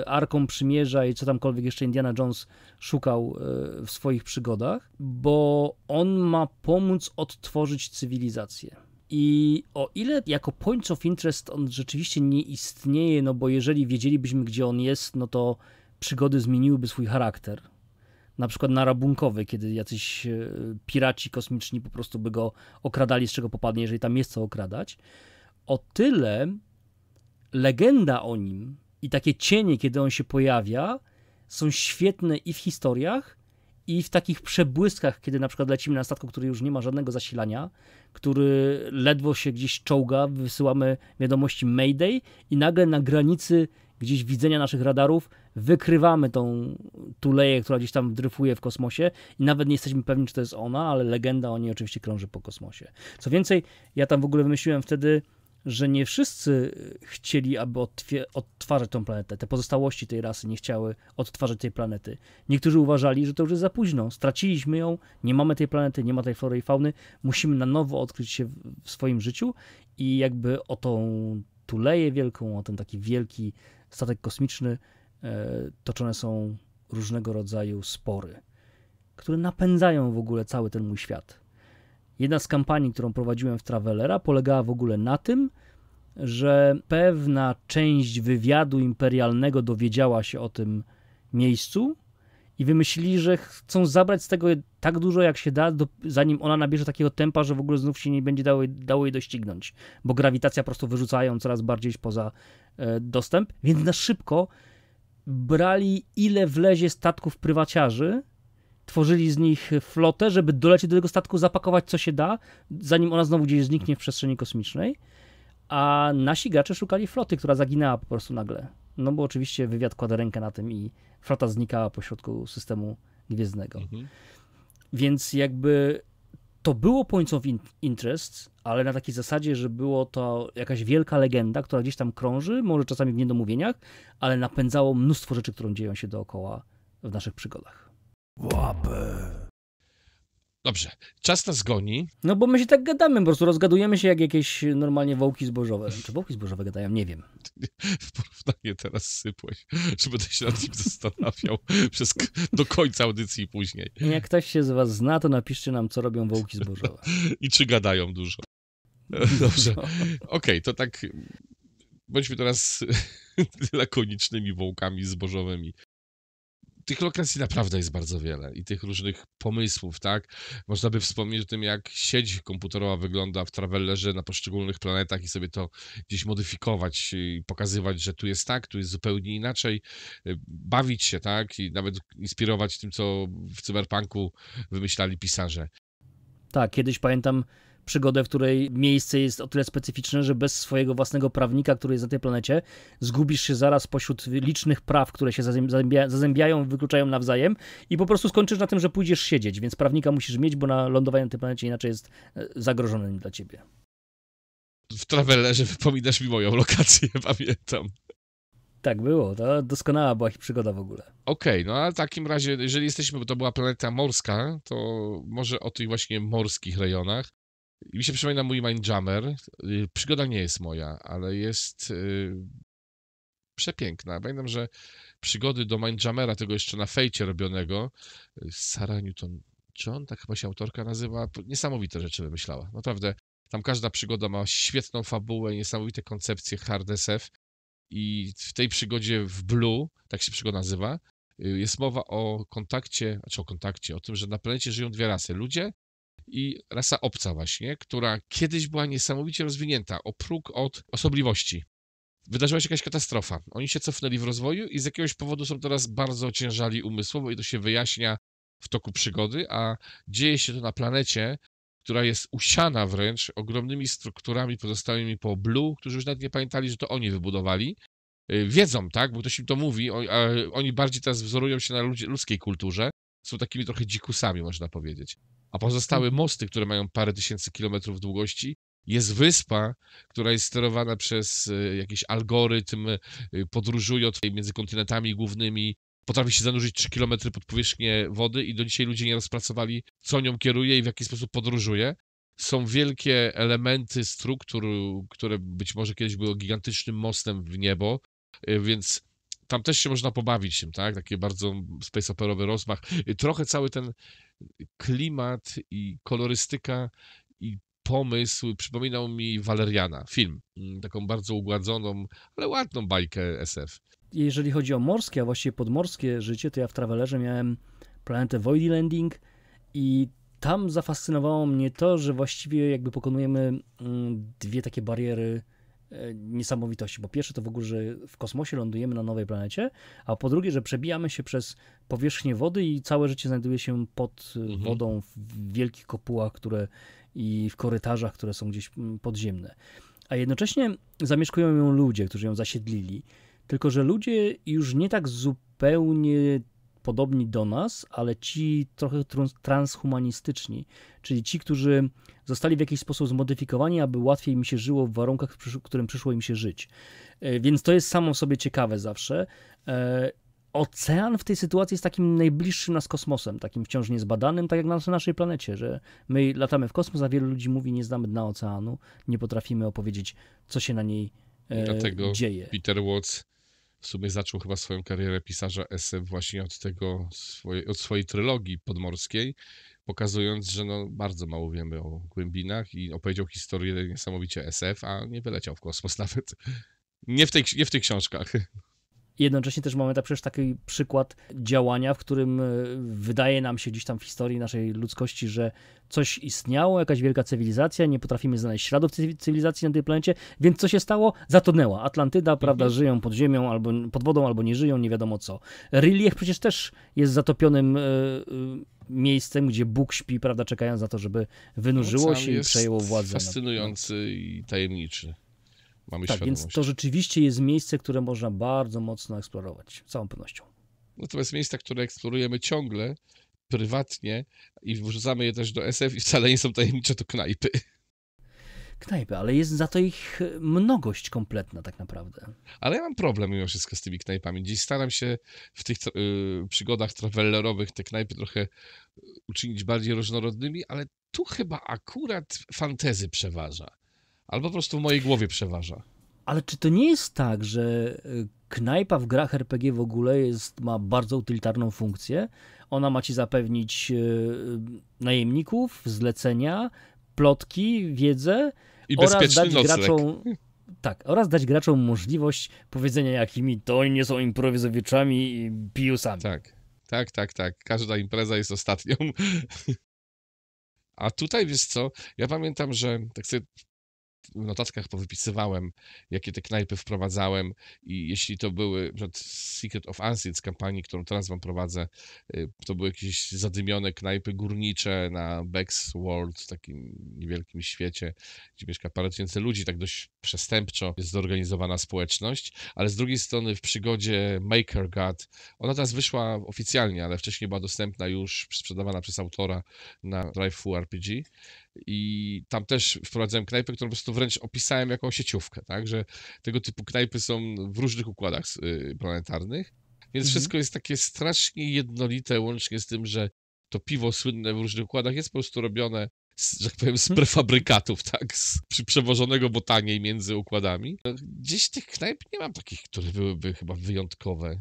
arką przymierza i co tamkolwiek jeszcze Indiana Jones szukał e, w swoich przygodach, bo on ma pomóc odtworzyć cywilizację. I o ile jako point of interest on rzeczywiście nie istnieje, no bo jeżeli wiedzielibyśmy, gdzie on jest, no to przygody zmieniłyby swój charakter, na przykład na rabunkowy, kiedy jacyś e, piraci kosmiczni po prostu by go okradali z czego popadnie, jeżeli tam jest co okradać. O tyle legenda o nim i takie cienie, kiedy on się pojawia, są świetne i w historiach, i w takich przebłyskach, kiedy na przykład lecimy na statku, który już nie ma żadnego zasilania, który ledwo się gdzieś czołga, wysyłamy wiadomości Mayday i nagle na granicy gdzieś widzenia naszych radarów wykrywamy tą tuleję, która gdzieś tam dryfuje w kosmosie i nawet nie jesteśmy pewni, czy to jest ona, ale legenda o niej oczywiście krąży po kosmosie. Co więcej, ja tam w ogóle wymyśliłem wtedy, że nie wszyscy chcieli, aby odtwarzać tą planetę. Te pozostałości tej rasy nie chciały odtwarzać tej planety. Niektórzy uważali, że to już jest za późno. Straciliśmy ją, nie mamy tej planety, nie ma tej flory i fauny. Musimy na nowo odkryć się w swoim życiu i jakby o tą tuleję wielką, o ten taki wielki statek kosmiczny, e, toczone są różnego rodzaju spory, które napędzają w ogóle cały ten mój świat. Jedna z kampanii, którą prowadziłem w Travelera, polegała w ogóle na tym, że pewna część wywiadu imperialnego dowiedziała się o tym miejscu i wymyślili, że chcą zabrać z tego tak dużo, jak się da, do, zanim ona nabierze takiego tempa, że w ogóle znów się nie będzie dało, dało jej doścignąć, bo grawitacja po prostu wyrzucają coraz bardziej poza e, dostęp, więc na szybko brali ile wlezie statków prywaciarzy, tworzyli z nich flotę, żeby dolecieć do tego statku, zapakować co się da, zanim ona znowu gdzieś zniknie w przestrzeni kosmicznej, a nasi gracze szukali floty, która zaginęła po prostu nagle no bo oczywiście wywiad kłada rękę na tym i flota znikała pośrodku systemu gwiezdnego. Mhm. Więc jakby to było points of interest, ale na takiej zasadzie, że było to jakaś wielka legenda, która gdzieś tam krąży, może czasami w niedomówieniach, ale napędzało mnóstwo rzeczy, które dzieją się dookoła w naszych przygodach. Łapy. Dobrze, czas nas goni. No bo my się tak gadamy, po prostu rozgadujemy się jak jakieś normalnie wołki zbożowe. Czy wołki zbożowe gadają? Nie wiem. Porównanie teraz sypłeś, żeby się nad nim zastanawiał przez, do końca audycji później. Jak ktoś się z was zna, to napiszcie nam, co robią wołki zbożowe. I czy gadają dużo. Dobrze, no. okej, okay, to tak bądźmy teraz lakonicznymi wołkami zbożowymi tych lokacji naprawdę jest bardzo wiele i tych różnych pomysłów, tak? Można by wspomnieć o tym, jak sieć komputerowa wygląda w Travellerze na poszczególnych planetach i sobie to gdzieś modyfikować i pokazywać, że tu jest tak, tu jest zupełnie inaczej, y, bawić się, tak? I nawet inspirować tym, co w cyberpunku wymyślali pisarze. Tak, kiedyś pamiętam, przygodę, w której miejsce jest o tyle specyficzne, że bez swojego własnego prawnika, który jest na tej planecie, zgubisz się zaraz pośród licznych praw, które się zazębia, zazębiają, wykluczają nawzajem i po prostu skończysz na tym, że pójdziesz siedzieć, więc prawnika musisz mieć, bo na lądowanie na tej planecie inaczej jest e, zagrożonym dla ciebie. W Travelerze wypominasz mi moją lokację, pamiętam. Tak było, to doskonała była ich przygoda w ogóle. Okej, okay, no a w takim razie, jeżeli jesteśmy, bo to była planeta morska, to może o tych właśnie morskich rejonach. I mi się przypomina mój Mindjammer. Y, przygoda nie jest moja, ale jest y, przepiękna. Pamiętam, że przygody do Mindjammera, tego jeszcze na fejcie robionego, y, Sara Newton John, tak chyba się autorka nazywa, niesamowite rzeczy wymyślała. Naprawdę, tam każda przygoda ma świetną fabułę, niesamowite koncepcje hard SF i w tej przygodzie w Blue, tak się przygoda nazywa, jest mowa o kontakcie, znaczy o kontakcie, o tym, że na planecie żyją dwie rasy, ludzie i rasa obca właśnie, która kiedyś była niesamowicie rozwinięta, o próg od osobliwości. Wydarzyła się jakaś katastrofa. Oni się cofnęli w rozwoju i z jakiegoś powodu są teraz bardzo ciężali umysłowo i to się wyjaśnia w toku przygody, a dzieje się to na planecie, która jest usiana wręcz ogromnymi strukturami pozostałymi po Blue, którzy już nawet nie pamiętali, że to oni wybudowali. Y, wiedzą, tak, bo ktoś im to mówi, oni bardziej teraz wzorują się na ludzkiej kulturze, są takimi trochę dzikusami, można powiedzieć a pozostałe mosty, które mają parę tysięcy kilometrów długości, jest wyspa, która jest sterowana przez e, jakiś algorytm, e, podróżuje między kontynentami głównymi, potrafi się zanurzyć 3 km pod powierzchnię wody i do dzisiaj ludzie nie rozpracowali, co nią kieruje i w jaki sposób podróżuje. Są wielkie elementy struktur, które być może kiedyś były gigantycznym mostem w niebo, e, więc tam też się można pobawić tym, tak? Taki bardzo space operowy rozmach. Y, trochę cały ten klimat i kolorystyka i pomysł przypominał mi Waleriana, film. Mm, taką bardzo ugładzoną, ale ładną bajkę SF. Jeżeli chodzi o morskie, a właściwie podmorskie życie, to ja w Travelerze miałem planetę Void Landing i tam zafascynowało mnie to, że właściwie jakby pokonujemy mm, dwie takie bariery E, niesamowitości, bo pierwsze to w ogóle, że w kosmosie lądujemy na nowej planecie, a po drugie, że przebijamy się przez powierzchnię wody i całe życie znajduje się pod e, mhm. wodą w wielkich kopułach, które i w korytarzach, które są gdzieś podziemne. A jednocześnie zamieszkują ją ludzie, którzy ją zasiedlili. Tylko, że ludzie już nie tak zupełnie podobni do nas, ale ci trochę transhumanistyczni, czyli ci, którzy zostali w jakiś sposób zmodyfikowani, aby łatwiej mi się żyło w warunkach, w którym przyszło im się żyć. E, więc to jest samo sobie ciekawe zawsze. E, ocean w tej sytuacji jest takim najbliższym nas kosmosem, takim wciąż niezbadanym, tak jak na naszej planecie, że my latamy w kosmos, a wielu ludzi mówi, nie znamy dna oceanu, nie potrafimy opowiedzieć, co się na niej e, Dlatego dzieje. Peter Watts w sumie zaczął chyba swoją karierę pisarza SF właśnie od tego, swojej, od swojej trylogii podmorskiej, pokazując, że no bardzo mało wiemy o głębinach i opowiedział historię niesamowicie SF, a nie wyleciał w kosmos nawet. Nie w, tej, nie w tych książkach jednocześnie też mamy tak przecież taki przykład działania, w którym e, wydaje nam się gdzieś tam w historii naszej ludzkości, że coś istniało, jakaś wielka cywilizacja, nie potrafimy znaleźć śladów cywilizacji na tej planecie, więc co się stało? Zatonęła. Atlantyda, prawda, mhm. żyją pod ziemią, albo pod wodą, albo nie żyją, nie wiadomo co. Relief przecież też jest zatopionym e, e, miejscem, gdzie Bóg śpi, prawda, czekając na to, żeby no, wynurzyło się i przejęło władzę. Fascynujący i tajemniczy. Mamy tak, świadomość. więc to rzeczywiście jest miejsce, które można bardzo mocno eksplorować, z całą pewnością. No to jest miejsca, które eksplorujemy ciągle, prywatnie i wrzucamy je też do SF i wcale nie są tajemnicze to knajpy. Knajpy, ale jest za to ich mnogość kompletna tak naprawdę. Ale ja mam problem mimo wszystko z tymi knajpami. Dziś staram się w tych y, przygodach travelerowych te knajpy trochę y, uczynić bardziej różnorodnymi, ale tu chyba akurat fantezy przeważa. Albo po prostu w mojej głowie przeważa. Ale czy to nie jest tak, że y, knajpa w grach RPG w ogóle jest, ma bardzo utylitarną funkcję? Ona ma ci zapewnić y, y, najemników, zlecenia, plotki, wiedzę I oraz dać graczom tak, oraz dać graczom możliwość powiedzenia jakimi to oni nie są improwizowiczami i piusami. Tak, tak, tak, tak. Każda impreza jest ostatnią. A tutaj, wiesz co, ja pamiętam, że tak sobie notatkach powypisywałem, jakie te knajpy wprowadzałem i jeśli to były na Secret of Ancients kampanii, którą teraz wam prowadzę, y, to były jakieś zadymione knajpy górnicze na Bex World, takim niewielkim świecie, gdzie mieszka parę tysięcy ludzi, tak dość przestępczo jest zorganizowana społeczność, ale z drugiej strony w przygodzie Maker God, ona teraz wyszła oficjalnie, ale wcześniej była dostępna już, sprzedawana przez autora na Drive RPG i tam też wprowadzałem knajpę, którą po prostu wręcz opisałem jako sieciówkę, tak, że tego typu knajpy są w różnych układach y, planetarnych, więc mhm. wszystko jest takie strasznie jednolite, łącznie z tym, że to piwo słynne w różnych układach jest po prostu robione z, że tak powiem, z mhm. prefabrykatów, tak? Z, przewożonego, bo taniej między układami. No, gdzieś tych knajp nie mam takich, które byłyby chyba wyjątkowe.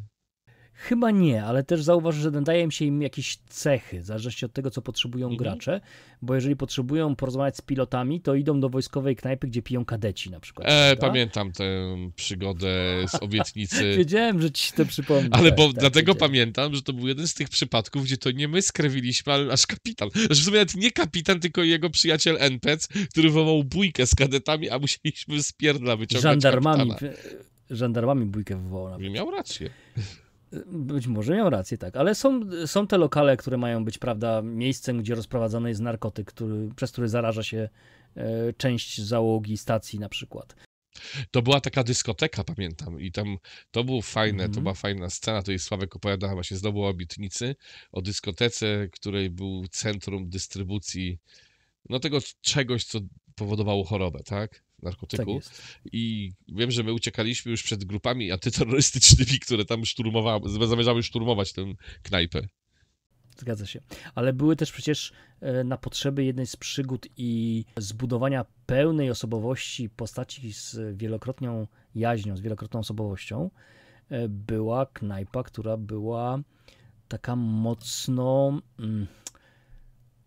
Chyba nie, ale też zauważ, że nadaje się im jakieś cechy, w zależności od tego, co potrzebują mhm. gracze, bo jeżeli potrzebują porozmawiać z pilotami, to idą do wojskowej knajpy, gdzie piją kadeci na przykład. E, pamiętam tę przygodę z obietnicy. wiedziałem, że ci to przypomnę. Ale bo tak, tak, dlatego wiedziałem. pamiętam, że to był jeden z tych przypadków, gdzie to nie my skrewiliśmy, ale nasz kapitan. Znaczy w sumie nawet nie kapitan, tylko jego przyjaciel NPC, który wywołał bójkę z kadetami, a musieliśmy z pierdla wyciągać Żandarmami. Żandarmami bójkę wywołał. Nawet. Miał rację. Być może miał rację, tak, ale są, są te lokale, które mają być, prawda, miejscem, gdzie rozprowadzany jest narkotyk, który, przez który zaraża się e, część załogi stacji na przykład. To była taka dyskoteka, pamiętam, i tam to było fajne, mm to mhm. była fajna scena. To jest Sławek opowiada właśnie znowu o obietnicy, o dyskotece, której był centrum dystrybucji no tego czegoś, co powodowało chorobę, tak? narkotyku. Tak I wiem, że my uciekaliśmy już przed grupami antyterrorystycznymi, które tam szturmowały, zamierzały szturmować tę knajpę. Zgadza się. Ale były też przecież e, na potrzeby jednej z przygód i zbudowania pełnej osobowości postaci z wielokrotną jaźnią, z wielokrotną osobowością, e, była knajpa, która była taka mocno mm,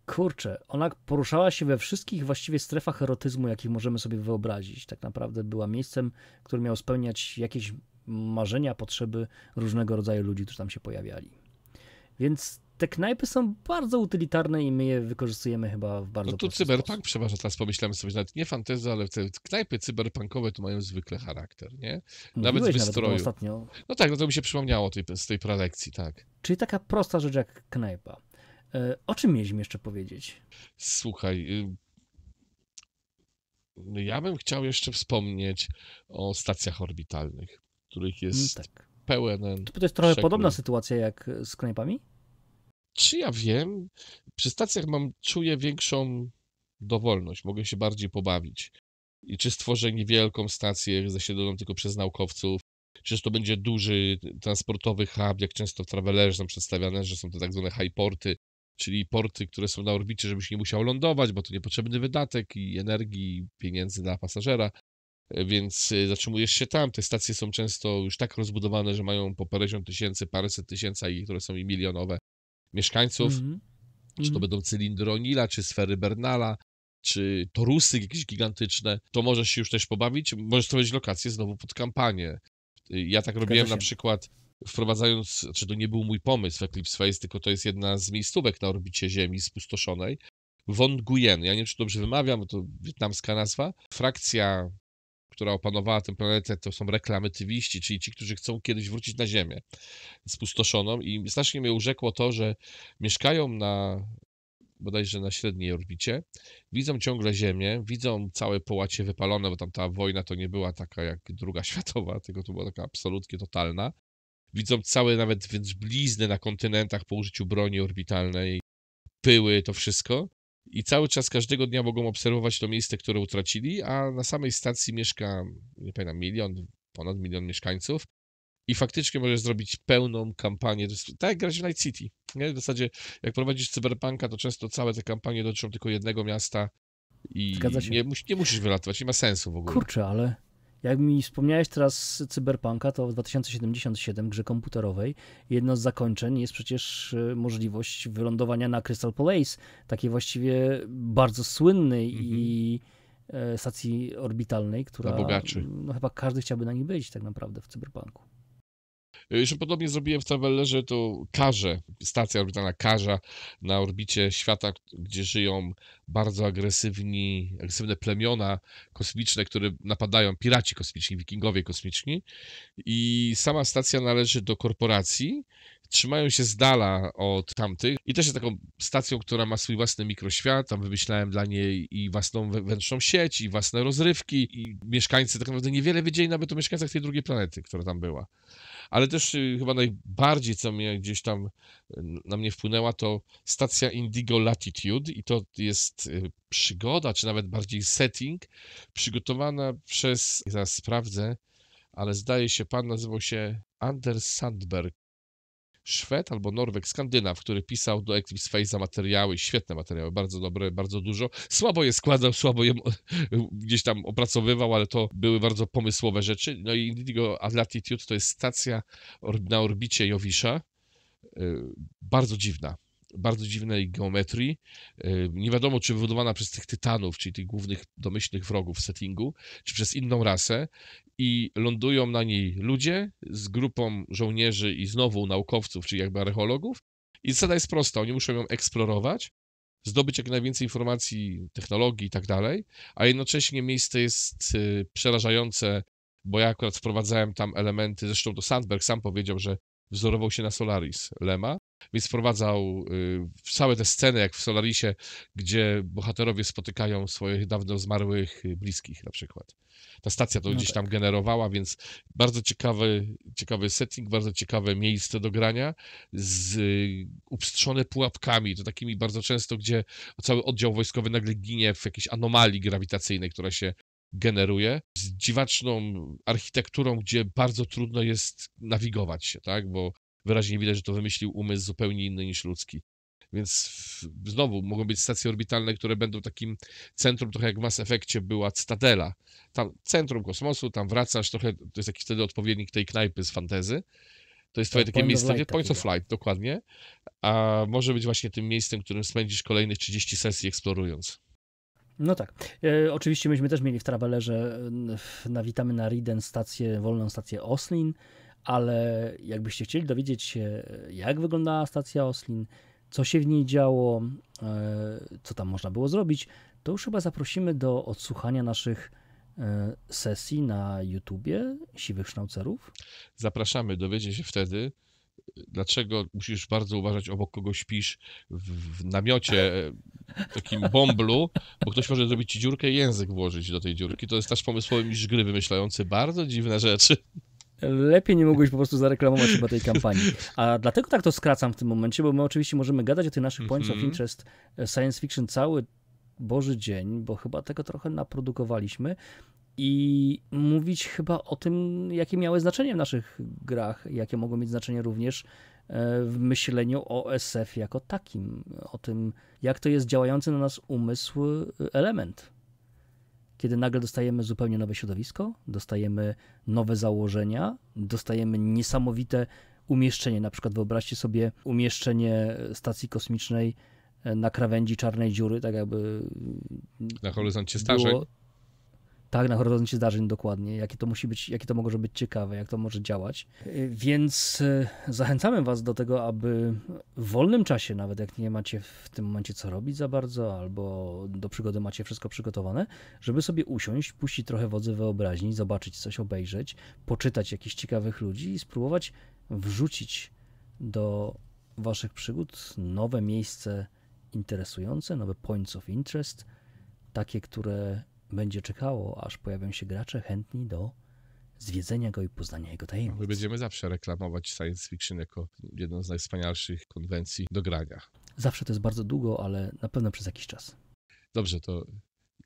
kurczę, ona poruszała się we wszystkich właściwie strefach erotyzmu, jakich możemy sobie wyobrazić. Tak naprawdę była miejscem, które miało spełniać jakieś marzenia, potrzeby różnego rodzaju ludzi, którzy tam się pojawiali. Więc te knajpy są bardzo utylitarne i my je wykorzystujemy chyba w bardzo No tu cyberpunk przepraszam, teraz pomyślałem sobie, nawet nie fantazy, ale te knajpy cyberpunkowe to mają zwykle charakter, nie? No, nawet Mówiłeś wystroju. Nawet ostatnio. No tak, no to mi się przypomniało tej, z tej prelekcji, tak. Czyli taka prosta rzecz jak knajpa. E, o czym mieliśmy jeszcze powiedzieć? Słuchaj, y, no ja bym chciał jeszcze wspomnieć o stacjach orbitalnych, których mm, jest tak. pełen. To, to jest trochę podobna sytuacja jak z knajpami? Czy ja wiem? Przy stacjach mam, czuję większą dowolność, mogę się bardziej pobawić. I czy stworzę niewielką stację zasiedloną tylko przez naukowców, czy to będzie duży transportowy hub, jak często w Travelerze są przedstawiane, że są to tak zwane highporty, czyli porty, które są na orbicie, żebyś nie musiał lądować, bo to niepotrzebny wydatek i energii, i pieniędzy dla pasażera. E, więc e, zatrzymujesz się tam. Te stacje są często już tak rozbudowane, że mają po parędziesiąt tysięcy, paręset tysięcy, i które są i milionowe mieszkańców. Mm -hmm. Czy to mhm. będą cylindry Onila, czy sfery Bernala, czy torusy jakieś gigantyczne. To możesz się już też pobawić. Możesz stworzyć lokację znowu pod kampanię. E, ja tak robiłem na przykład wprowadzając, znaczy to nie był mój pomysł w Eclipse Face, tylko to jest jedna z miejscówek na orbicie Ziemi spustoszonej, Von Guyen, ja nie wiem, czy dobrze wymawiam, bo to wietnamska nazwa, frakcja, która opanowała tę planetę, to są reklamatywiści, czyli ci, którzy chcą kiedyś wrócić na Ziemię spustoszoną i strasznie mnie urzekło to, że mieszkają na bodajże na średniej orbicie, widzą ciągle Ziemię, widzą całe połacie wypalone, bo tam ta wojna to nie była taka jak druga światowa, tylko to była taka absolutnie totalna. Widzą całe nawet więc blizny na kontynentach po użyciu broni orbitalnej, pyły, to wszystko. I cały czas, każdego dnia mogą obserwować to miejsce, które utracili, a na samej stacji mieszka, nie pamiętam, milion, ponad milion mieszkańców. I faktycznie możesz zrobić pełną kampanię. Tak jak grać w Night City. Nie? W zasadzie, jak prowadzisz cyberpunka, to często całe te kampanie dotyczą tylko jednego miasta i nie, nie, musisz wylatywać, nie ma sensu w ogóle. Kurczę, ale jak mi wspomniałeś teraz Cyberpunka, to w 2077 grze komputerowej jedno z zakończeń jest przecież y, możliwość wylądowania na Crystal Palace, takiej właściwie bardzo słynnej mm -hmm. i mhm. e, stacji orbitalnej, która no, chyba każdy chciałby na niej być tak naprawdę w Cyberpunku. Jeszcze podobnie zrobiłem w że to Karze, stacja orbitalna Karza na orbicie świata, gdzie żyją bardzo agresywni, agresywne plemiona kosmiczne, które napadają piraci kosmiczni, wikingowie kosmiczni i sama stacja należy do korporacji, trzymają się z dala od tamtych i też jest taką stacją, która ma swój własny mikroświat, tam wymyślałem dla niej i własną wewnętrzną sieć, i własne rozrywki i mieszkańcy tak naprawdę niewiele wiedzieli nawet o mieszkańcach tej drugiej planety, która tam była ale też y, chyba najbardziej, co mnie gdzieś tam y, na mnie wpłynęła, to stacja Indigo Latitude i to jest y, przygoda, czy nawet bardziej setting, przygotowana przez, zaraz sprawdzę, ale zdaje się, pan nazywał się Anders Sandberg, Szwed albo Norweg, Skandynaw, który pisał do Eclipse Phase'a materiały, świetne materiały, bardzo dobre, bardzo dużo. Słabo je składał, słabo je e, gdzieś tam opracowywał, ale to były bardzo pomysłowe rzeczy. No i Indigo Latitude to jest stacja na orbicie Jowisza, e, bardzo dziwna bardzo dziwnej geometrii. E, nie wiadomo, czy wybudowana przez tych tytanów, czyli tych głównych domyślnych wrogów settingu, czy przez inną rasę i lądują na niej ludzie z grupą żołnierzy i znowu naukowców, czyli jakby archeologów. I zasada jest prosta, oni muszą ją eksplorować, zdobyć jak najwięcej informacji, technologii i tak dalej, a jednocześnie miejsce jest y, przerażające, bo ja akurat wprowadzałem tam elementy, zresztą to Sandberg sam powiedział, że wzorował się na Solaris Lema, więc wprowadzał y, całe te sceny, jak w Solarisie, gdzie bohaterowie spotykają swoich dawno zmarłych y, bliskich na przykład. Ta stacja to no gdzieś tak. tam generowała, więc bardzo ciekawy, ciekawy setting, bardzo ciekawe miejsce do grania, z, y, upstrzone pułapkami, to takimi bardzo często, gdzie cały oddział wojskowy nagle ginie w jakiejś anomalii grawitacyjnej, która się generuje, z dziwaczną architekturą, gdzie bardzo trudno jest nawigować się, tak? Bo wyraźnie widać, że to wymyślił umysł zupełnie inny niż ludzki. Więc znowu mogą być stacje orbitalne, które będą takim centrum, trochę jak w Mass Effectie była Cytadela. Tam centrum kosmosu, tam wracasz, trochę to jest jakiś wtedy odpowiednik tej knajpy z fantezy. To jest twoje to tak, takie miejsce, light, point of flight no. dokładnie. A może być właśnie tym miejscem, którym spędzisz kolejnych 30 sesji eksplorując. No tak. E, oczywiście myśmy też mieli w Travelerze e, na witamy na Riden stację, wolną stację Oslin, ale jakbyście chcieli dowiedzieć się, e, jak wyglądała stacja Oslin, co się w niej działo, e, co tam można było zrobić, to już chyba zaprosimy do odsłuchania naszych e, sesji na YouTubie Siwych Sznaucerów. Zapraszamy, dowiecie się wtedy, dlaczego musisz bardzo uważać, obok kogo śpisz w, w namiocie, w e, takim bąblu, bo ktoś może zrobić ci dziurkę i język włożyć do tej dziurki. To jest też pomysłowy niż gry wymyślający bardzo dziwne rzeczy. Lepiej nie mogłeś po prostu zareklamować chyba tej kampanii. A dlatego tak to skracam w tym momencie, bo my oczywiście możemy gadać o tych naszych points mm -hmm. of mhm. interest e, science fiction cały Boży Dzień, bo chyba tego trochę naprodukowaliśmy, i mówić chyba o tym, jakie miały znaczenie w naszych grach, jakie mogą mieć znaczenie również e, w myśleniu o SF jako takim, o tym, jak to jest działający na nas umysł e, element. Kiedy nagle dostajemy zupełnie nowe środowisko, dostajemy nowe założenia, dostajemy niesamowite umieszczenie. Na przykład wyobraźcie sobie umieszczenie stacji kosmicznej e, na krawędzi czarnej dziury, tak jakby. Na horyzoncie starzeń tak na horyzoncie zdarzeń dokładnie, jakie to musi być, jakie to może być ciekawe, jak to może działać. Więc e, zachęcamy Was do tego, aby w wolnym czasie, nawet jak nie macie w tym momencie co robić za bardzo, albo do przygody macie wszystko przygotowane, żeby sobie usiąść, puścić trochę wodzy wyobraźni, zobaczyć coś, obejrzeć, poczytać jakichś ciekawych ludzi i spróbować wrzucić do Waszych przygód nowe miejsce interesujące, nowe points of interest, takie, które będzie czekało, aż pojawią się gracze chętni do zwiedzenia go i poznania jego tajemnic. My będziemy zawsze reklamować science fiction jako jedną z najwspanialszych konwencji do grania. Zawsze to jest bardzo długo, ale na pewno przez jakiś czas. Dobrze, to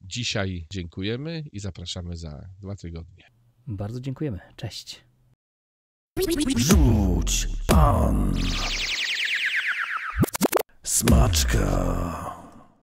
dzisiaj dziękujemy i zapraszamy za dwa tygodnie. Bardzo dziękujemy. Cześć. Rzuć pan. Smaczka.